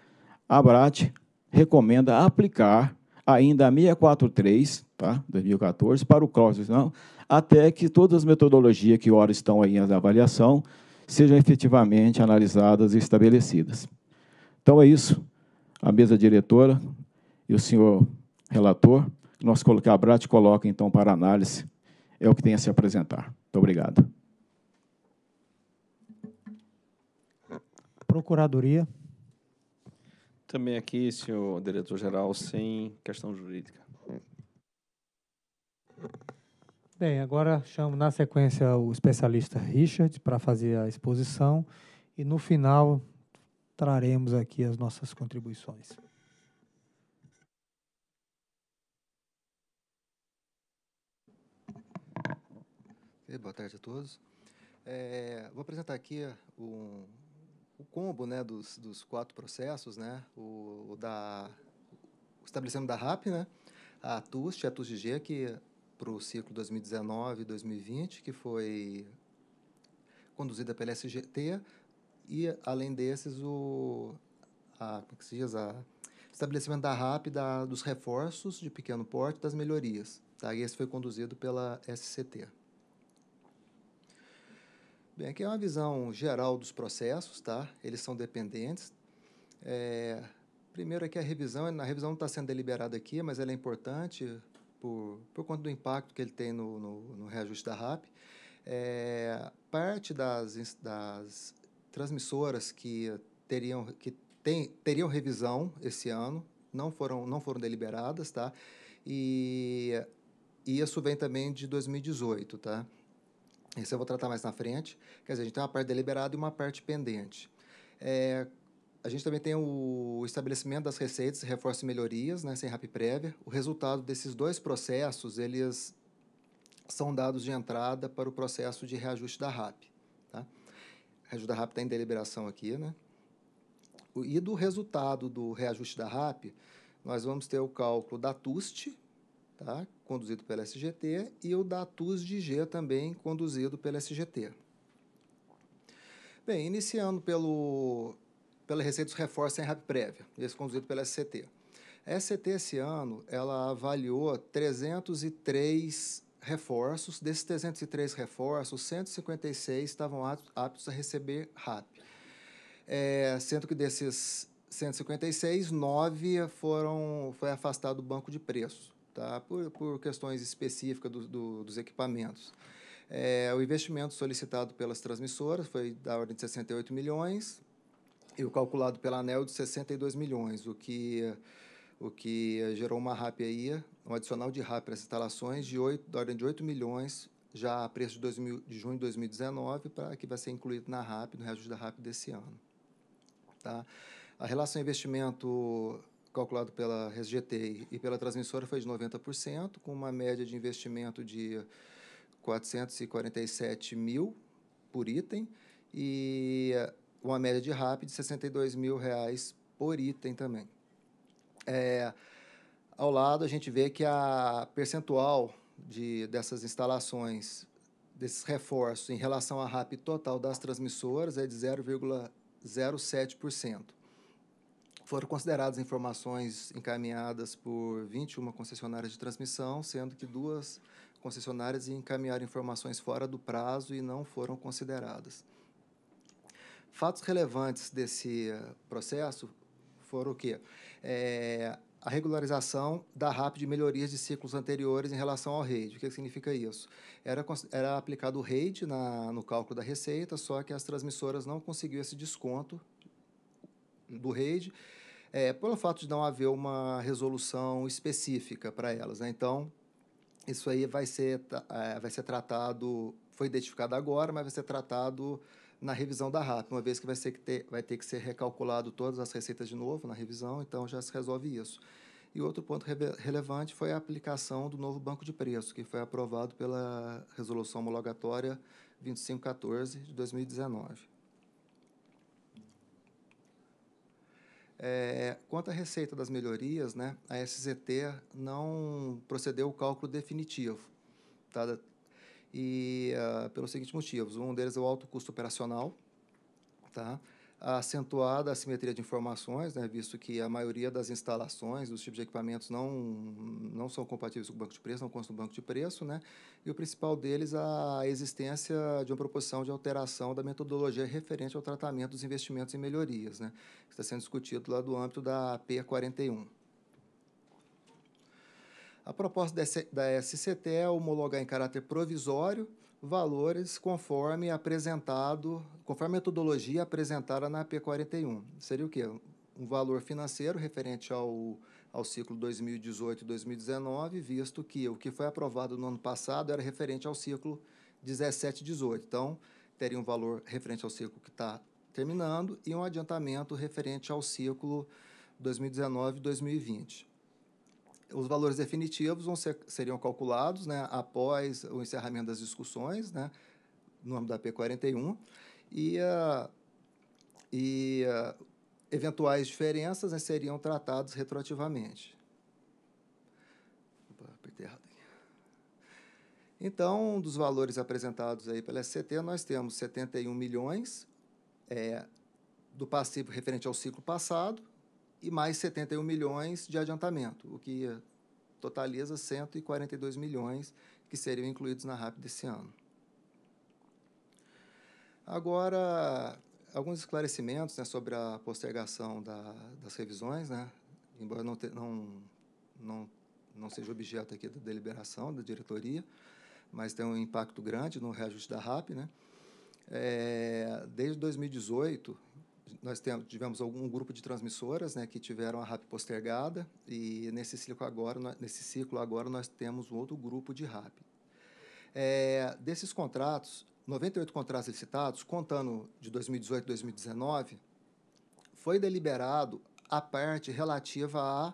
a ABRAT recomenda aplicar ainda a 643 tá? 2014, para o CROSS, não, até que todas as metodologias que ora estão aí na avaliação sejam efetivamente analisadas e estabelecidas. Então é isso, a mesa diretora e o senhor relator, que nós colocar a BRAT coloca então para análise, é o que tem a se apresentar. Muito obrigado. Procuradoria. Também aqui, senhor diretor-geral, sem questão jurídica. Bem, agora chamo na sequência o especialista Richard para fazer a exposição e no final traremos aqui as nossas contribuições. Boa tarde a todos. É, vou apresentar aqui é, o combo né, dos, dos quatro processos, né, o, o da o estabelecimento da RAP, né, a TUST, a TUSG, que para o ciclo 2019-2020, que foi conduzida pela SGT, e além desses, o a, como é se diz, a estabelecimento da RAP, da, dos reforços de pequeno porte, das melhorias. Tá? E esse foi conduzido pela SCT. Bem, aqui é uma visão geral dos processos, tá? Eles são dependentes. É, primeiro aqui é a revisão, a revisão não está sendo deliberada aqui, mas ela é importante por, por conta do impacto que ele tem no, no, no reajuste da RAP. É, parte das, das transmissoras que teriam, que tem, teriam revisão esse ano não foram, não foram deliberadas, tá? E, e isso vem também de 2018, tá? Isso eu vou tratar mais na frente. Quer dizer, a gente tem uma parte deliberada e uma parte pendente. É, a gente também tem o estabelecimento das receitas, reforço e melhorias, né, sem RAP prévia. O resultado desses dois processos, eles são dados de entrada para o processo de reajuste da RAP. Tá? Reajuste da RAP está em deliberação aqui, né? E do resultado do reajuste da RAP, nós vamos ter o cálculo da TUST, tá? conduzido pela SGT, e o da TUSDG também, conduzido pela SGT. Bem, iniciando pelo pela Receita reforços em RAP prévia, esse conduzido pela SCT. A SCT, esse ano, ela avaliou 303 reforços. Desses 303 reforços, 156 estavam aptos a receber RAP. É, sendo que desses 156, 9 foram, foi afastado do banco de preço, tá? por, por questões específicas do, do, dos equipamentos. É, o investimento solicitado pelas transmissoras foi da ordem de 68 milhões, e o calculado pela ANEL de 62 milhões, o que, o que gerou uma RAP aí, um adicional de RAP para as instalações de 8, da ordem de 8 milhões, já a preço de, 2000, de junho de 2019, para que vai ser incluído na RAP, no reajuste da RAP desse ano. Tá? A relação investimento calculado pela ResGT e pela transmissora foi de 90%, com uma média de investimento de 447 mil por item, e uma média de RAP de 62 mil reais por item também. É, ao lado, a gente vê que a percentual de, dessas instalações, desses reforços em relação à RAP total das transmissoras é de 0,07%. Foram consideradas informações encaminhadas por 21 concessionárias de transmissão, sendo que duas concessionárias encaminharam informações fora do prazo e não foram consideradas. Fatos relevantes desse eh, processo foram o quê? É, a regularização da RAP de melhorias de ciclos anteriores em relação ao REID. O que, significa isso? Era, era aplicado o REID na, no cálculo da receita, só que as transmissoras não conseguiam esse desconto do REID, é, pelo fato de não haver uma resolução específica para elas. Né? Então, isso aí vai ser, é, vai ser tratado, foi identificado agora, mas vai ser tratado na revisão da RAP, uma vez que vai, ser que ter, vai ter que ser recalculado todas as receitas de novo na revisão, então já se resolve isso. E outro ponto relevante foi a aplicação do novo banco de preço, que foi aprovado pela Resolução Homologatória 2514 de 2019. É, quanto à receita das melhorias, né, a SZT não procedeu o cálculo definitivo tá, e uh, pelos seguintes motivos. Um deles é o alto custo operacional, tá? A acentuada assimetria de informações, né, visto que a maioria das instalações, dos tipos de equipamentos não, não são compatíveis com o banco de preço, não constam do banco de preço, né? E o principal deles a existência de uma proposição de alteração da metodologia referente ao tratamento dos investimentos em melhorias, né? Que está sendo discutido lá do âmbito da P41. A proposta da SCT é homologar em caráter provisório valores conforme apresentado, conforme a metodologia apresentada na p 41 Seria o quê? Um valor financeiro referente ao, ao ciclo 2018 e 2019, visto que o que foi aprovado no ano passado era referente ao ciclo 17 e 18. Então, teria um valor referente ao ciclo que está terminando e um adiantamento referente ao ciclo 2019 e 2020 os valores definitivos vão ser, seriam calculados né, após o encerramento das discussões, né, no âmbito da P41, e, uh, e uh, eventuais diferenças né, seriam tratados retroativamente. Opa, apertei errado Então, dos valores apresentados aí pela SCT, nós temos 71 milhões é, do passivo referente ao ciclo passado, e mais 71 milhões de adiantamento, o que totaliza 142 milhões que seriam incluídos na RAP desse ano. Agora, alguns esclarecimentos né, sobre a postergação da, das revisões, né, embora não, te, não, não, não seja objeto aqui da deliberação da diretoria, mas tem um impacto grande no reajuste da RAP. Né? É, desde 2018, nós tivemos algum grupo de transmissoras né, que tiveram a RAP postergada e nesse ciclo agora, nesse ciclo agora nós temos um outro grupo de RAP. É, desses contratos, 98 contratos licitados, contando de 2018 a 2019, foi deliberado a parte relativa à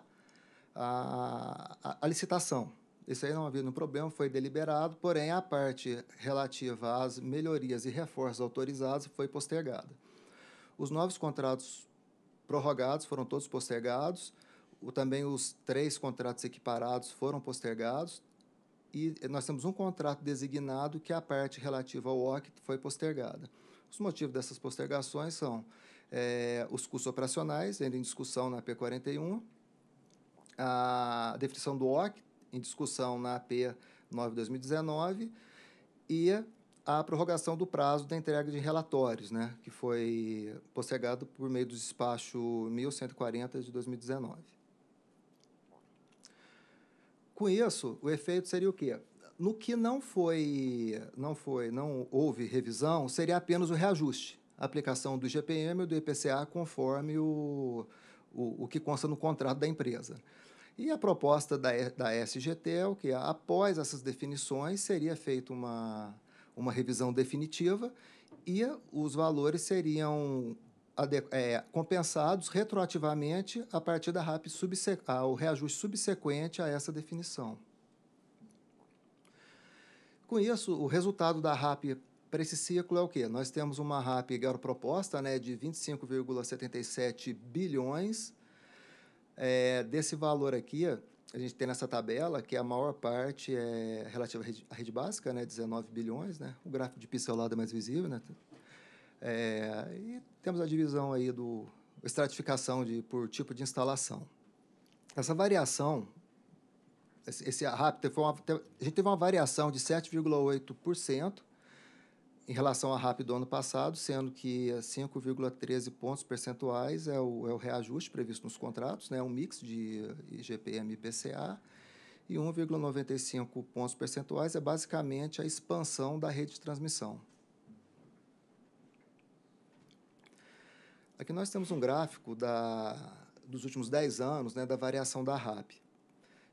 a, a, a, licitação. Isso aí não havia nenhum problema, foi deliberado, porém a parte relativa às melhorias e reforços autorizados foi postergada. Os novos contratos prorrogados foram todos postergados, o, também os três contratos equiparados foram postergados, e nós temos um contrato designado que é a parte relativa ao OC foi postergada. Os motivos dessas postergações são é, os custos operacionais, ainda em discussão na P41, a definição do OC, em discussão na AP 9 2019, e a prorrogação do prazo da entrega de relatórios, né, que foi postergado por meio do despacho 1140 de 2019. Com isso, o efeito seria o quê? No que não foi, não foi, não houve revisão, seria apenas o reajuste, a aplicação do IGPM e do IPCA conforme o, o, o que consta no contrato da empresa. E a proposta da, da SGT é o que, após essas definições, seria feita uma uma revisão definitiva e os valores seriam é, compensados retroativamente a partir da RAP ao reajuste subsequente a essa definição. Com isso, o resultado da RAP para esse ciclo é o quê? Nós temos uma RAP proposta né, de 25,77 bilhões. É, desse valor aqui, a gente tem nessa tabela que a maior parte é relativa à rede, à rede básica, né, 19 bilhões, né, o gráfico de pincelada é mais visível, né, é, e temos a divisão aí do estratificação de por tipo de instalação. Essa variação, esse, esse rápido foi uma, a gente teve uma variação de 7,8% em relação à RAP do ano passado, sendo que 5,13 pontos percentuais é o, é o reajuste previsto nos contratos, né, um mix de IGPM e IPCA, e 1,95 pontos percentuais é basicamente a expansão da rede de transmissão. Aqui nós temos um gráfico da, dos últimos 10 anos né, da variação da RAP.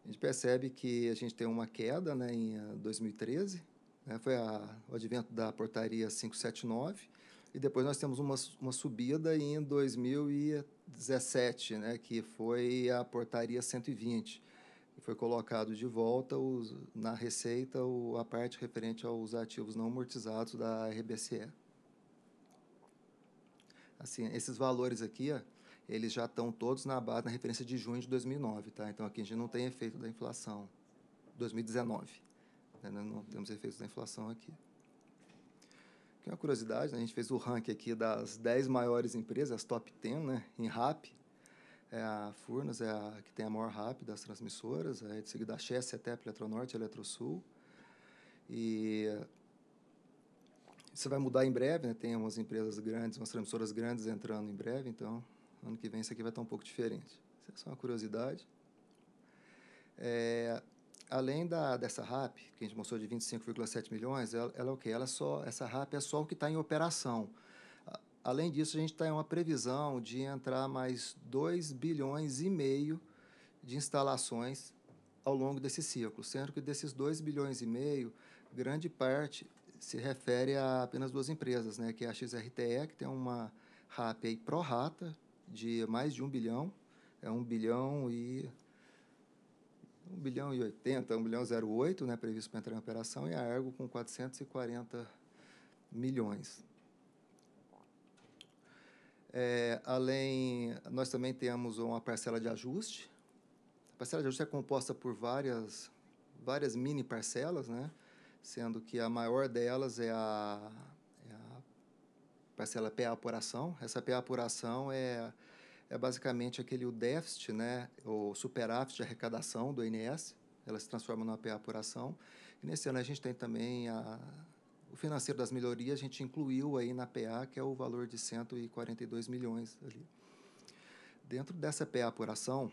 A gente percebe que a gente tem uma queda né, em 2013, eh, né, foi a, o advento da portaria 579, e depois nós temos uma, uma subida em 2017, né, que foi a portaria 120, que foi colocado de volta os, na receita o, a parte referente aos ativos não amortizados da RBCE. Assim, esses valores aqui, ó, eles já estão todos na base na referência de junho de 2009, tá? Então aqui a gente não tem efeito da inflação 2019. Né? Nós não temos efeitos da inflação aqui. Que é uma curiosidade, né? a gente fez o ranking aqui das 10 maiores empresas, as top 10, né? em RAP. É a Furnas é a que tem a maior RAP das transmissoras, é de seguida a Chess, a Eletronorte, Eletrosul. E isso vai mudar em breve, né? Tem umas empresas grandes, umas transmissoras grandes entrando em breve, então ano que vem isso aqui vai estar um pouco diferente. Isso é só uma curiosidade. É, além da, dessa RAP, que a gente mostrou de 25,7 milhões, ela, ela, é o quê? Ela é só, essa RAP é só o que está em operação. Além disso, a gente tem tá uma previsão de entrar mais 2 bilhões e meio de instalações ao longo desse ciclo, sendo que desses 2 bilhões e meio, grande parte se refere a apenas duas empresas, né, que é a XRTE, que tem uma RAP aí pró-rata de mais de 1 bilhão, é 1 bilhão e 1 bilhão e 80, 1 bilhão 08, né, previsto para entrar em operação, e a Ergo com 440 milhões. É, além, nós também temos uma parcela de ajuste. A parcela de ajuste é composta por várias, várias mini parcelas, né? sendo que a maior delas é a, é a parcela PA apuração. Essa PA apuração é é basicamente aquele o déficit, né, o superávit de arrecadação do INS, ela se transforma numa PA por ação. E nesse ano a gente tem também a, o financeiro das melhorias, a gente incluiu aí na PA, que é o valor de 142 milhões ali. Dentro dessa PA por ação,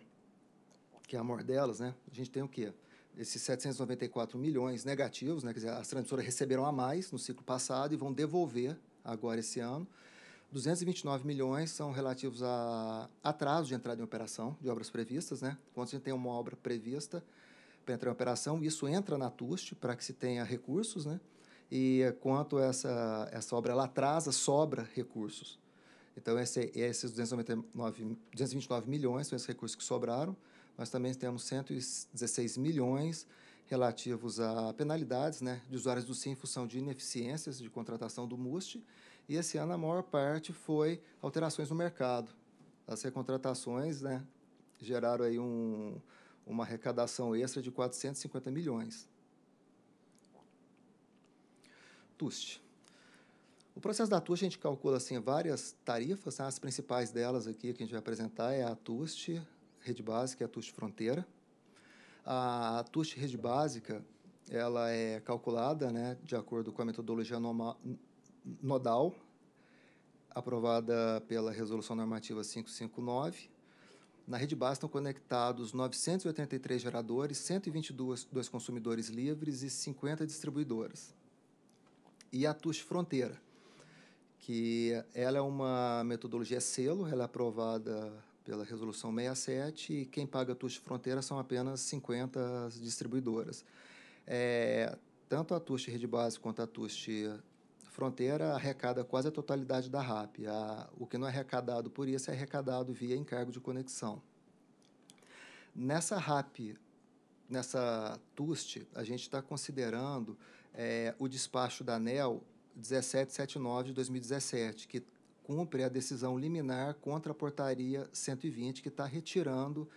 que é a maior delas, né, a gente tem o quê? Esses 794 milhões negativos, né, quer dizer, as transmissoras receberam a mais no ciclo passado e vão devolver agora esse ano. 229 milhões são relativos a atraso de entrada em operação de obras previstas, né? Quando a gente tem uma obra prevista para entrar em operação, isso entra na TUST para que se tenha recursos, né? E é quanto essa essa obra ela atrasa, sobra recursos. Então esse, esses 299, 229 milhões são esses recursos que sobraram. Nós também temos 116 milhões relativos a penalidades, né, de usuários do SIM em função de ineficiências de contratação do MUST e esse ano a maior parte foi alterações no mercado. As recontratações né, geraram aí um, uma arrecadação extra de 450 milhões. TUST. O processo da TUST a gente calcula assim, várias tarifas, né? as principais delas aqui que a gente vai apresentar é a TUST, rede básica e a TUST fronteira. A TUST rede básica ela é calculada né, de acordo com a metodologia normal nodal, aprovada pela Resolução Normativa 559. Na rede BAS estão conectados 983 geradores, 122 dois consumidores livres e 50 distribuidoras. E a TUS Fronteira, que ela é uma metodologia selo, ela é aprovada pela Resolução 67 e quem paga a TUS Fronteira são apenas 50 distribuidoras. É, tanto a TUST Rede Base quanto a TUST Fronteira arrecada quase a totalidade da RAP. A, o que não é arrecadado por isso é arrecadado via encargo de conexão. Nessa RAP, nessa TUST, a gente está considerando é, o despacho da ANEL 1779 de 2017, que cumpre a decisão liminar contra a portaria 120, que está retirando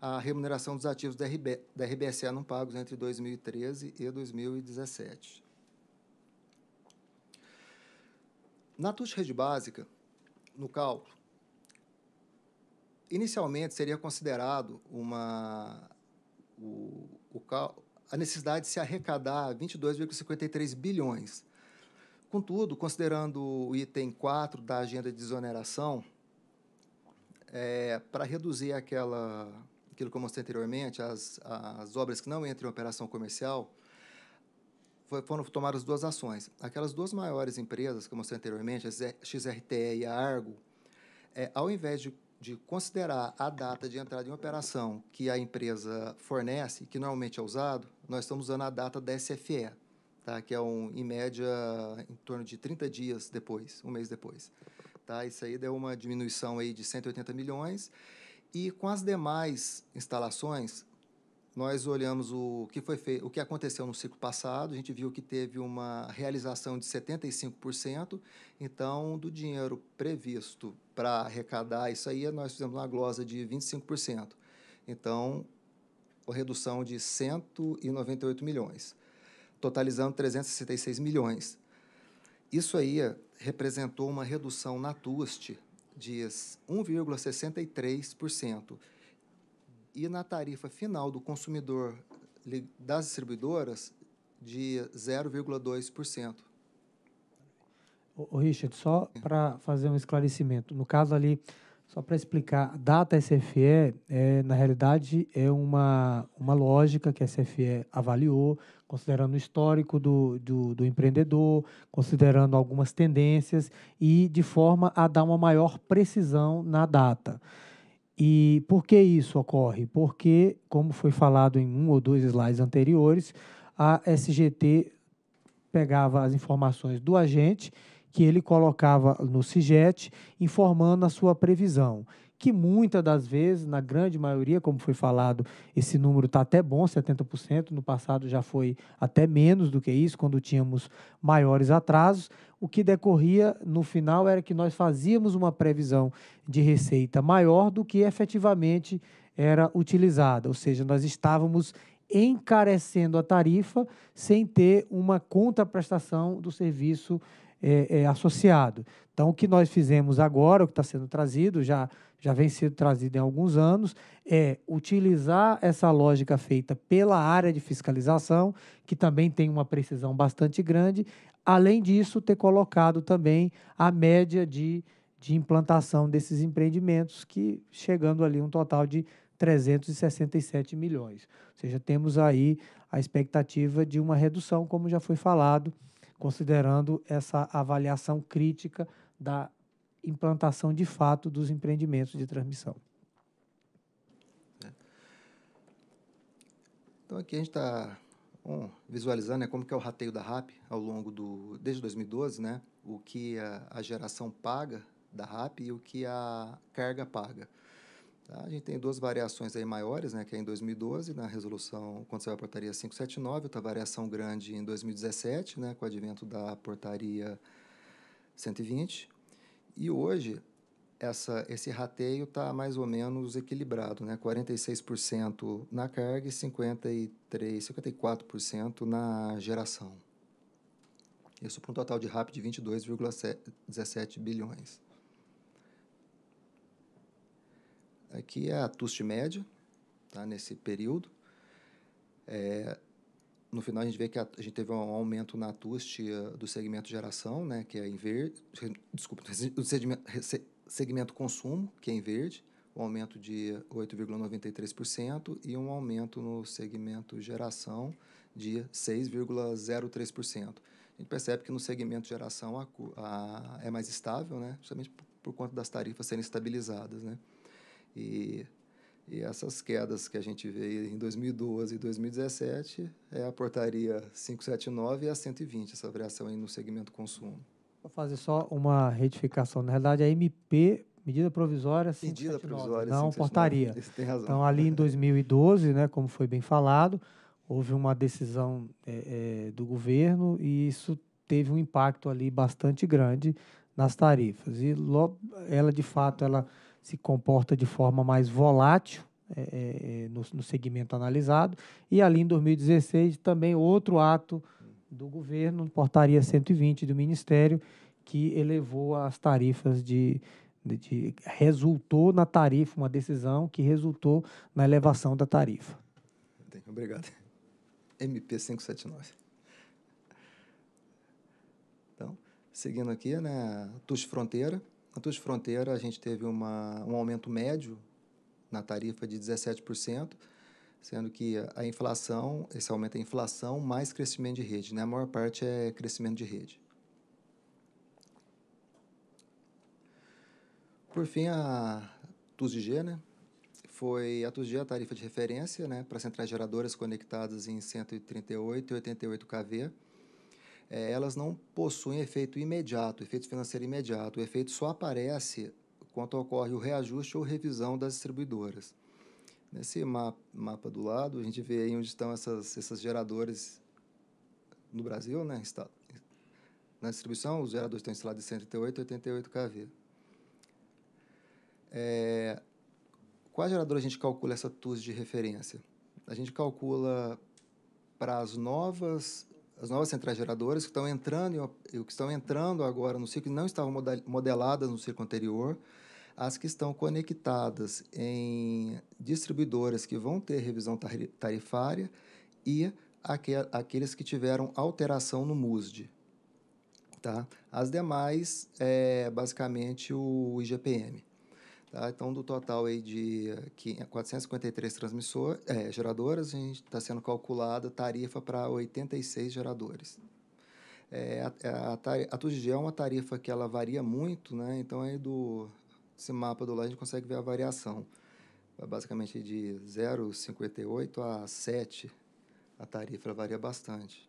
a remuneração dos ativos da, RB, da RBSA não pagos entre 2013 e 2017. Na TUS rede básica, no cálculo, inicialmente seria considerado uma o, o, a necessidade de se arrecadar 22,53 bilhões. Contudo, considerando o item 4 da agenda de desoneração, é, para reduzir aquela, aquilo que eu mostrei anteriormente, as, as obras que não entram em operação comercial, foram tomadas duas ações. Aquelas duas maiores empresas que eu mostrei anteriormente, a XRTE e a Argo, é, ao invés de, de, considerar a data de entrada em operação que a empresa fornece, que normalmente é usado, nós estamos usando a data da SFE, tá? que é, um, em média, em torno de 30 dias depois, um mês depois. Tá? Isso aí deu uma diminuição aí de 180 milhões. E com as demais instalações, nós olhamos o que foi feito, o que aconteceu no ciclo passado, a gente viu que teve uma realização de 75%, então do dinheiro previsto para arrecadar isso aí, nós fizemos uma glosa de 25%. Então, a redução de 198 milhões, totalizando 366 milhões. Isso aí representou uma redução na TUST de 1,63% e na tarifa final do consumidor das distribuidoras de 0,2%. O Richard, só para fazer um esclarecimento, no caso ali, só para explicar, data SFE, é, na realidade, é uma, uma lógica que a SFE avaliou, considerando o histórico do, do, do empreendedor, considerando algumas tendências e de forma a dar uma maior precisão na data. E por que isso ocorre? Porque, como foi falado em um ou dois slides anteriores, a SGT pegava as informações do agente que ele colocava no CIGET, informando a sua previsão. Que muitas das vezes, na grande maioria, como foi falado, esse número está até bom, 70%. No passado já foi até menos do que isso, quando tínhamos maiores atrasos o que decorria no final era que nós fazíamos uma previsão de receita maior do que efetivamente era utilizada, ou seja, nós estávamos encarecendo a tarifa sem ter uma contraprestação do serviço é, é, associado. Então, o que nós fizemos agora, o que está sendo trazido, já, já vem sendo trazido em alguns anos, é utilizar essa lógica feita pela área de fiscalização, que também tem uma precisão bastante grande, além disso, ter colocado também a média de, de implantação desses empreendimentos, que chegando ali um total de 367 milhões. Ou seja, temos aí a expectativa de uma redução, como já foi falado, considerando essa avaliação crítica da implantação de fato dos empreendimentos de transmissão. Né? Então, aqui a gente está Bom, visualizando né, como que é o rateio da RAP ao longo do desde 2012, né, o que a, a geração paga da RAP e o que a carga paga. Tá? A gente tem duas variações aí maiores, né, que é em 2012, na resolução, quando saiu a portaria 579, outra variação grande em 2017, né, com o advento da portaria 120. E hoje essa, esse rateio está mais ou menos equilibrado, né? 46% na carga e 53%, 54% na geração. Isso para um total de RAP de 22,17 bilhões. Aqui é a TUST média, tá? nesse período. É, no final a gente vê que a, a, gente teve um aumento na TUST eh, do segmento geração, né, que é em verde, desculpa, do segmento, segmento consumo, que é em verde, um aumento de 8,93% e um aumento no segmento geração de 6,03%. A gente percebe que no segmento geração a, a, é mais estável, né? justamente por, por conta das tarifas serem estabilizadas. Né? E, e essas quedas que a gente vê em 2012 e 2017 é a portaria 579 e a 120, essa variação aí no segmento consumo. Vou fazer só uma retificação. Na verdade, a MP, medida provisória, é medida provisória não 579. portaria. tem razão. Então, ali em 2012, né, como foi bem falado, houve uma decisão é, é, do governo e isso teve um impacto ali bastante grande nas tarifas. E ela, de fato, ela se comporta de forma mais volátil é, é, é no, no segmento analisado. E ali em 2016, também outro ato do governo, portaria 120 do Ministério, que elevou as tarifas de, de, de, resultou na tarifa, uma decisão que resultou na elevação da tarifa. Obrigado. MP 579. Então, seguindo aqui, né, TUS Fronteira. Na TUS Fronteira, a gente teve uma, um aumento médio na tarifa de 17%, sendo que a inflação, esse aumento é inflação mais crescimento de rede, né? A maior parte é crescimento de rede. Por fim, a TUSG, né? Foi a TUSG é a tarifa de referência, né, para centrais geradoras conectadas em 138 e 88 kV. É, elas não possuem efeito imediato, efeito financeiro imediato. O efeito só aparece quando ocorre o reajuste ou revisão das distribuidoras. Nesse mapa, mapa do lado, a gente vê aí onde estão essas, esses geradores no Brasil, né? Está, na distribuição, os geradores estão instalados em 108 e 88 kV. É, qual gerador a gente calcula essa TUS de referência? A gente calcula para as novas as novas centrais geradoras que estão entrando que estão entrando agora no ciclo não estavam modeladas no ciclo anterior as que estão conectadas em distribuidoras que vão ter revisão tarifária e aqueles que tiveram alteração no MUSD. Tá? As demais é basicamente o IGPM. Tá? Então, do total aí de 453 transmissor, é, geradoras, a gente está sendo calculada tarifa para 86 geradores. É, a, a, a, é uma tarifa que ela varia muito, né? então aí do esse mapa do lado, a gente consegue ver a variação. É basicamente de 0,58 a 7, a tarifa varia bastante.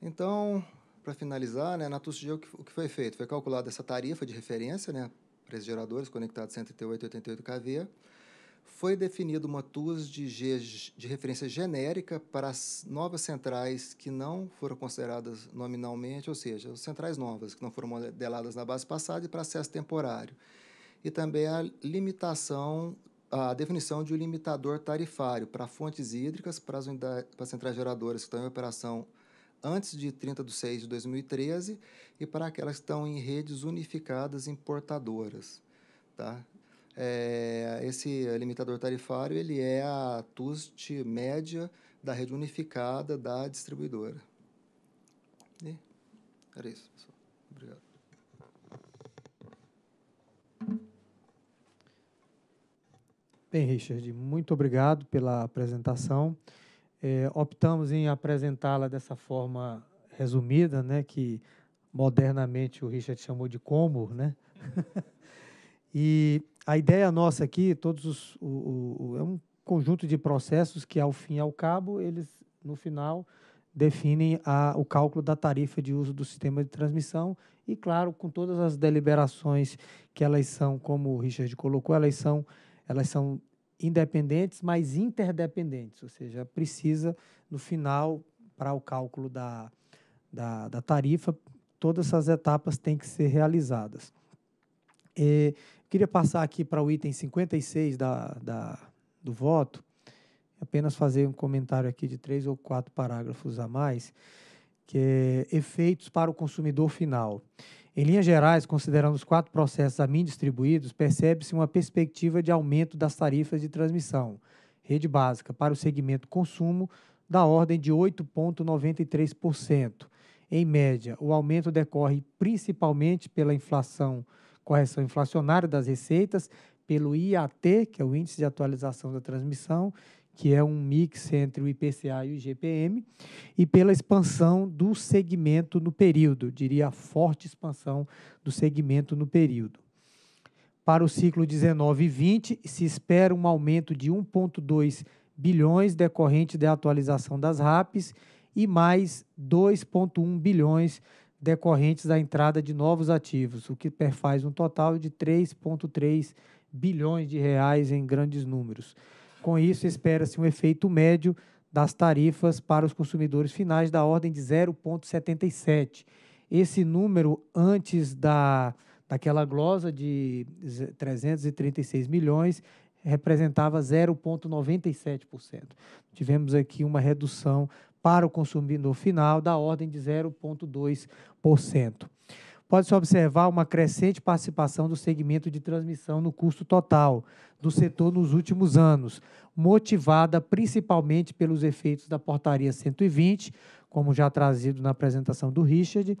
Então, para finalizar, né, na TUSG, o que foi feito? Foi calculada essa tarifa de referência né, para esses geradores conectados 138,88 e kV, foi definida uma TUS de, G, de referência genérica para as novas centrais que não foram consideradas nominalmente, ou seja, as centrais novas que não foram modeladas na base passada e para acesso temporário. E também a limitação, a definição de um limitador tarifário para fontes hídricas, para as, para as centrais geradoras que estão em operação antes de 30 de 6 de 2013 e para aquelas que estão em redes unificadas importadoras. Tá? É, esse limitador tarifário ele é a TUST média da rede unificada da distribuidora. E era isso, pessoal. Obrigado. Bem, Richard, muito obrigado pela apresentação. É, optamos em apresentá-la dessa forma resumida, né, que modernamente o Richard chamou de Comor, né? E a ideia nossa aqui, todos os, o, o, é um conjunto de processos que, ao fim e ao cabo, eles, no final, definem a, o cálculo da tarifa de uso do sistema de transmissão e, claro, com todas as deliberações que elas são, como o Richard colocou, elas são, elas são independentes, mas interdependentes, ou seja, precisa, no final, para o cálculo da, da, da, tarifa, todas essas etapas têm que ser realizadas. E Queria passar aqui para o item 56 da, da, do voto, apenas fazer um comentário aqui de três ou quatro parágrafos a mais, que é efeitos para o consumidor final. Em linhas gerais, considerando os quatro processos a mim distribuídos, percebe-se uma perspectiva de aumento das tarifas de transmissão, rede básica, para o segmento consumo, da ordem de 8,93%. Em média, o aumento decorre principalmente pela inflação correção inflacionária das receitas, pelo IAT, que é o Índice de Atualização da Transmissão, que é um mix entre o IPCA e o IGPM, e pela expansão do segmento no período, diria a forte expansão do segmento no período. Para o ciclo 19 e 20, se espera um aumento de 1,2 bilhões decorrente da atualização das RAPs e mais 2,1 bilhões decorrentes da entrada de novos ativos, o que perfaz um total de 3,3 bilhões de reais em grandes números. Com isso, espera-se um efeito médio das tarifas para os consumidores finais da ordem de 0,77. Esse número, antes da, daquela glosa de 336 milhões, representava 0,97%. Tivemos aqui uma redução para o consumidor final da ordem de 0,2%. Pode-se observar uma crescente participação do segmento de transmissão no custo total do setor nos últimos anos, motivada principalmente pelos efeitos da Portaria 120, como já trazido na apresentação do Richard,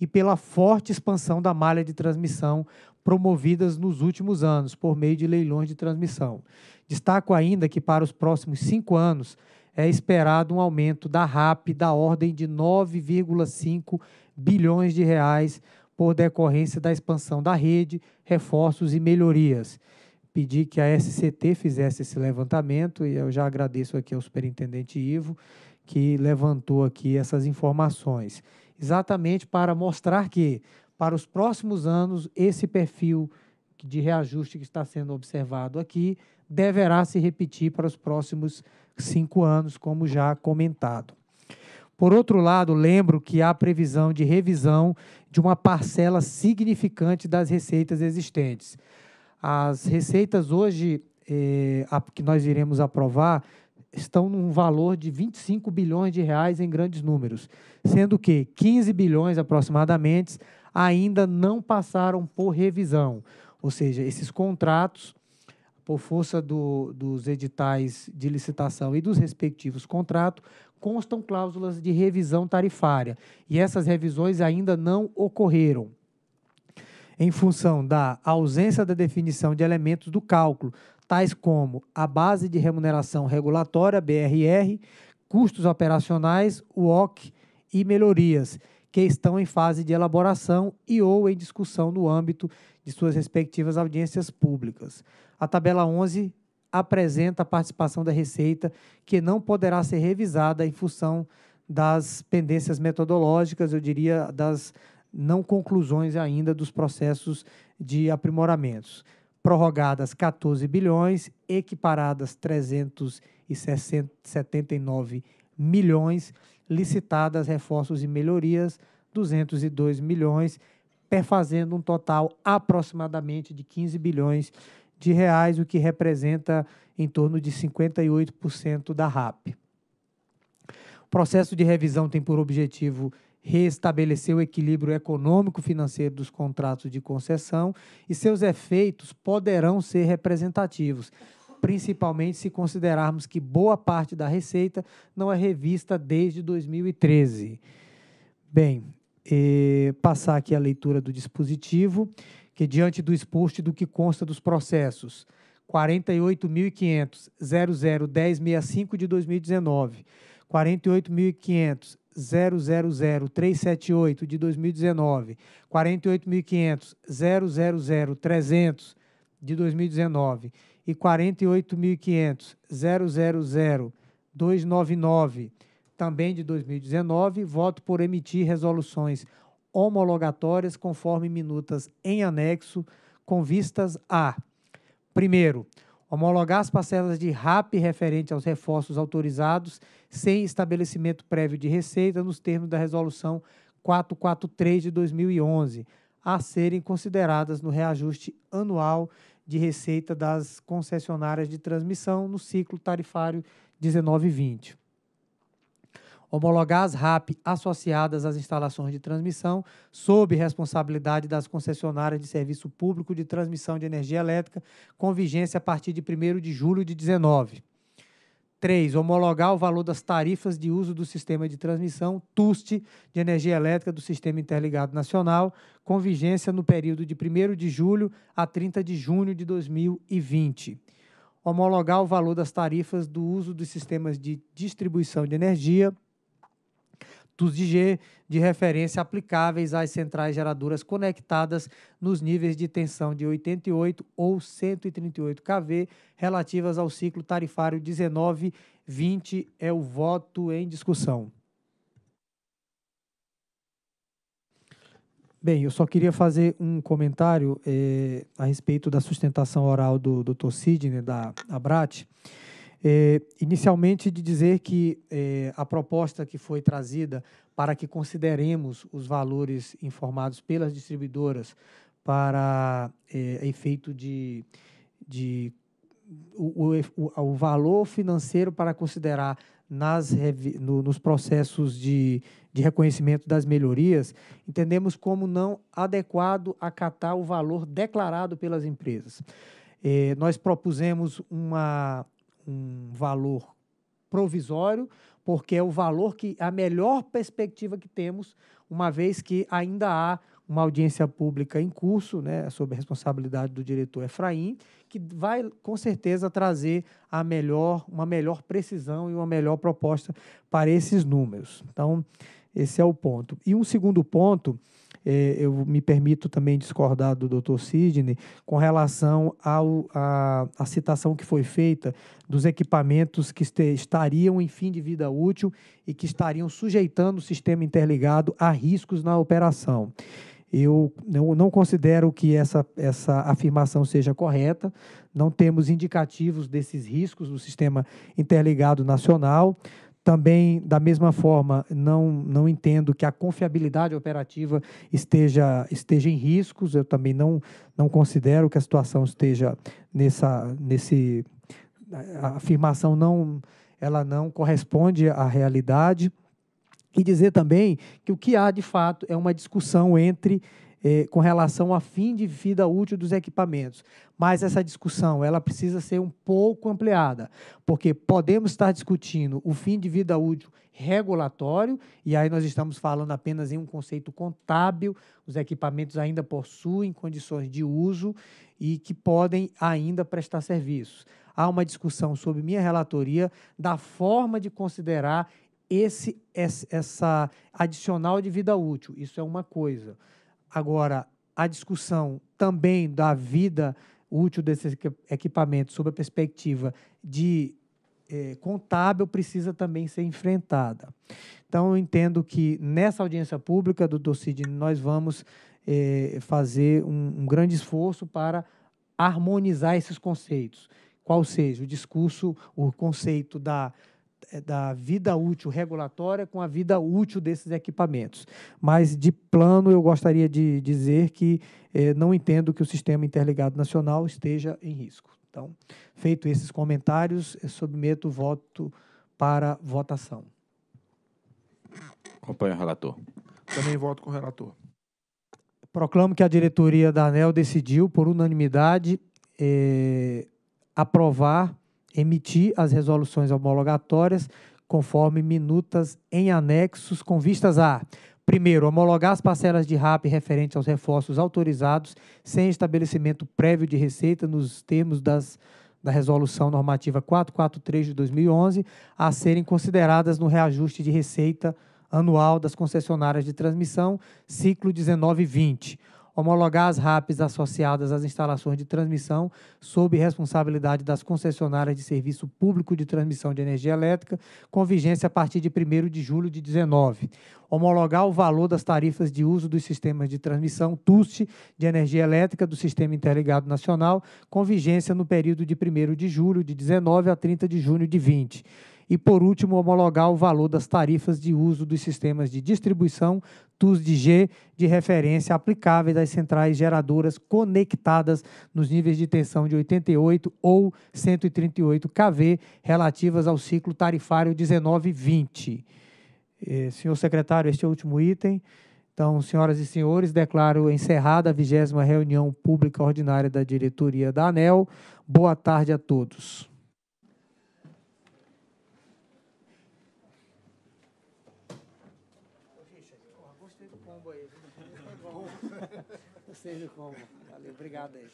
e pela forte expansão da malha de transmissão promovidas nos últimos anos por meio de leilões de transmissão. Destaco ainda que para os próximos cinco anos é esperado um aumento da RAP da ordem de 9,5 bilhões de reais por decorrência da expansão da rede, reforços e melhorias. Pedi que a SCT fizesse esse levantamento e eu já agradeço aqui ao superintendente Ivo que levantou aqui essas informações, exatamente para mostrar que para os próximos anos esse perfil de reajuste que está sendo observado aqui deverá se repetir para os próximos anos cinco anos, como já comentado. Por outro lado, lembro que há previsão de revisão de uma parcela significante das receitas existentes. As receitas hoje eh, a, que nós iremos aprovar estão num valor de 25 bilhões de reais em grandes números, sendo que 15 bilhões aproximadamente ainda não passaram por revisão, ou seja, esses contratos por força do, dos editais de licitação e dos respectivos contratos, constam cláusulas de revisão tarifária. E essas revisões ainda não ocorreram. Em função da ausência da definição de elementos do cálculo, tais como a base de remuneração regulatória, BRR, custos operacionais, UOC e melhorias, que estão em fase de elaboração e ou em discussão no âmbito de suas respectivas audiências públicas. A tabela 11 apresenta a participação da Receita, que não poderá ser revisada em função das pendências metodológicas, eu diria, das não conclusões ainda dos processos de aprimoramentos. Prorrogadas 14 bilhões, equiparadas 379 milhões, licitadas reforços e melhorias 202 milhões, perfazendo um total aproximadamente de 15 bilhões de reais, o que representa em torno de 58% da RAP. O processo de revisão tem por objetivo restabelecer o equilíbrio econômico-financeiro dos contratos de concessão e seus efeitos poderão ser representativos, principalmente se considerarmos que boa parte da receita não é revista desde 2013. Bem, eh, passar aqui a leitura do dispositivo que, diante do exposto do que consta dos processos 48.500.001065 de 2019, 48.500.000378 de 2019, 48.500.000300 de 2019 e 48.500.000299 também de 2019, voto por emitir resoluções homologatórias conforme minutas em anexo, com vistas a: primeiro, homologar as parcelas de RAP referente aos reforços autorizados sem estabelecimento prévio de receita nos termos da resolução 443 de 2011, a serem consideradas no reajuste anual de receita das concessionárias de transmissão no ciclo tarifário 19/20 homologar as RAP associadas às instalações de transmissão, sob responsabilidade das concessionárias de serviço público de transmissão de energia elétrica, com vigência a partir de 1 de julho de 19. 3. Homologar o valor das tarifas de uso do sistema de transmissão TUST de energia elétrica do Sistema Interligado Nacional, com vigência no período de 1 de julho a 30 de junho de 2020. Homologar o valor das tarifas do uso dos sistemas de distribuição de energia custos de G de referência aplicáveis às centrais geradoras conectadas nos níveis de tensão de 88 ou 138 kV relativas ao ciclo tarifário 19/20 é o voto em discussão. Bem, eu só queria fazer um comentário eh, a respeito da sustentação oral do, do Dr. Sidney, da ABRAT. É, inicialmente, de dizer que é, a proposta que foi trazida para que consideremos os valores informados pelas distribuidoras para é, efeito de, de o, o, o, valor financeiro para considerar nas, no, nos processos de, de reconhecimento das melhorias, entendemos como não adequado acatar o valor declarado pelas empresas. nós propusemos uma, um valor provisório, porque é o valor que a melhor perspectiva que temos, uma vez que ainda há uma audiência pública em curso, né, sob a responsabilidade do diretor Efraim, que vai com certeza trazer a melhor, uma melhor precisão e uma melhor proposta para esses números. Então, esse é o ponto. E um segundo ponto é, eu me permito também discordar do Dr. Sidney com relação à a, a citação que foi feita dos equipamentos que este, estariam em fim de vida útil e que estariam sujeitando o sistema interligado a riscos na operação. Eu não, considero que essa, essa afirmação seja correta. Não temos indicativos desses riscos no sistema interligado nacional. Também, da mesma forma, não, não entendo que a confiabilidade operativa esteja, esteja em riscos. Eu também não, não considero que a situação esteja nessa nesse a afirmação não ela não corresponde à realidade. E dizer também que o que há de fato é uma discussão entre eh, com relação ao fim de vida útil dos equipamentos. Mas essa discussão ela precisa ser um pouco ampliada, porque podemos estar discutindo o fim de vida útil regulatório, e aí nós estamos falando apenas em um conceito contábil, os equipamentos ainda possuem condições de uso e que podem ainda prestar serviços. Há uma discussão sobre minha relatoria da forma de considerar esse, essa adicional de vida útil. Isso é uma coisa. Agora, a discussão também da vida útil desse equipamento sob a perspectiva de eh, contábil precisa também ser enfrentada. Então, eu entendo que nessa audiência pública do Docid nós vamos eh, fazer um, um grande esforço para harmonizar esses conceitos, qual seja o discurso, o conceito da é, da vida útil regulatória com a vida útil desses equipamentos. Mas, de plano, eu gostaria de dizer que é, não entendo que o sistema interligado nacional esteja em risco. Então, feito esses comentários, submeto o voto para votação. Acompanho o relator. Também voto com o relator. Proclamo que a diretoria da ANEL decidiu, por unanimidade, é, aprovar emitir as resoluções homologatórias conforme minutas em anexos com vistas a Primeiro, homologar as parcelas de RAP referentes aos reforços autorizados sem estabelecimento prévio de receita nos termos das, da Resolução Normativa 443 de 2011, a serem consideradas no reajuste de receita anual das concessionárias de transmissão, ciclo 19 e 20 homologar as RAPs associadas às instalações de transmissão sob responsabilidade das concessionárias de serviço público de transmissão de energia elétrica, com vigência a partir de 1 de julho de 19. Homologar o valor das tarifas de uso dos sistemas de transmissão TUST de energia elétrica do Sistema Interligado Nacional, com vigência no período de 1 de julho de 19 a 30 de junho de 20 e, por último, homologar o valor das tarifas de uso dos sistemas de distribuição TUS-DG de referência aplicáveis às centrais geradoras conectadas nos níveis de tensão de 88 ou 138 kV relativas ao ciclo tarifário 1920. 20 eh, senhor secretário, este é o último item. Então, senhoras e senhores, declaro encerrada a vigésima reunião pública ordinária da diretoria da ANEL. Boa tarde a todos. como. Valeu, obrigado aí.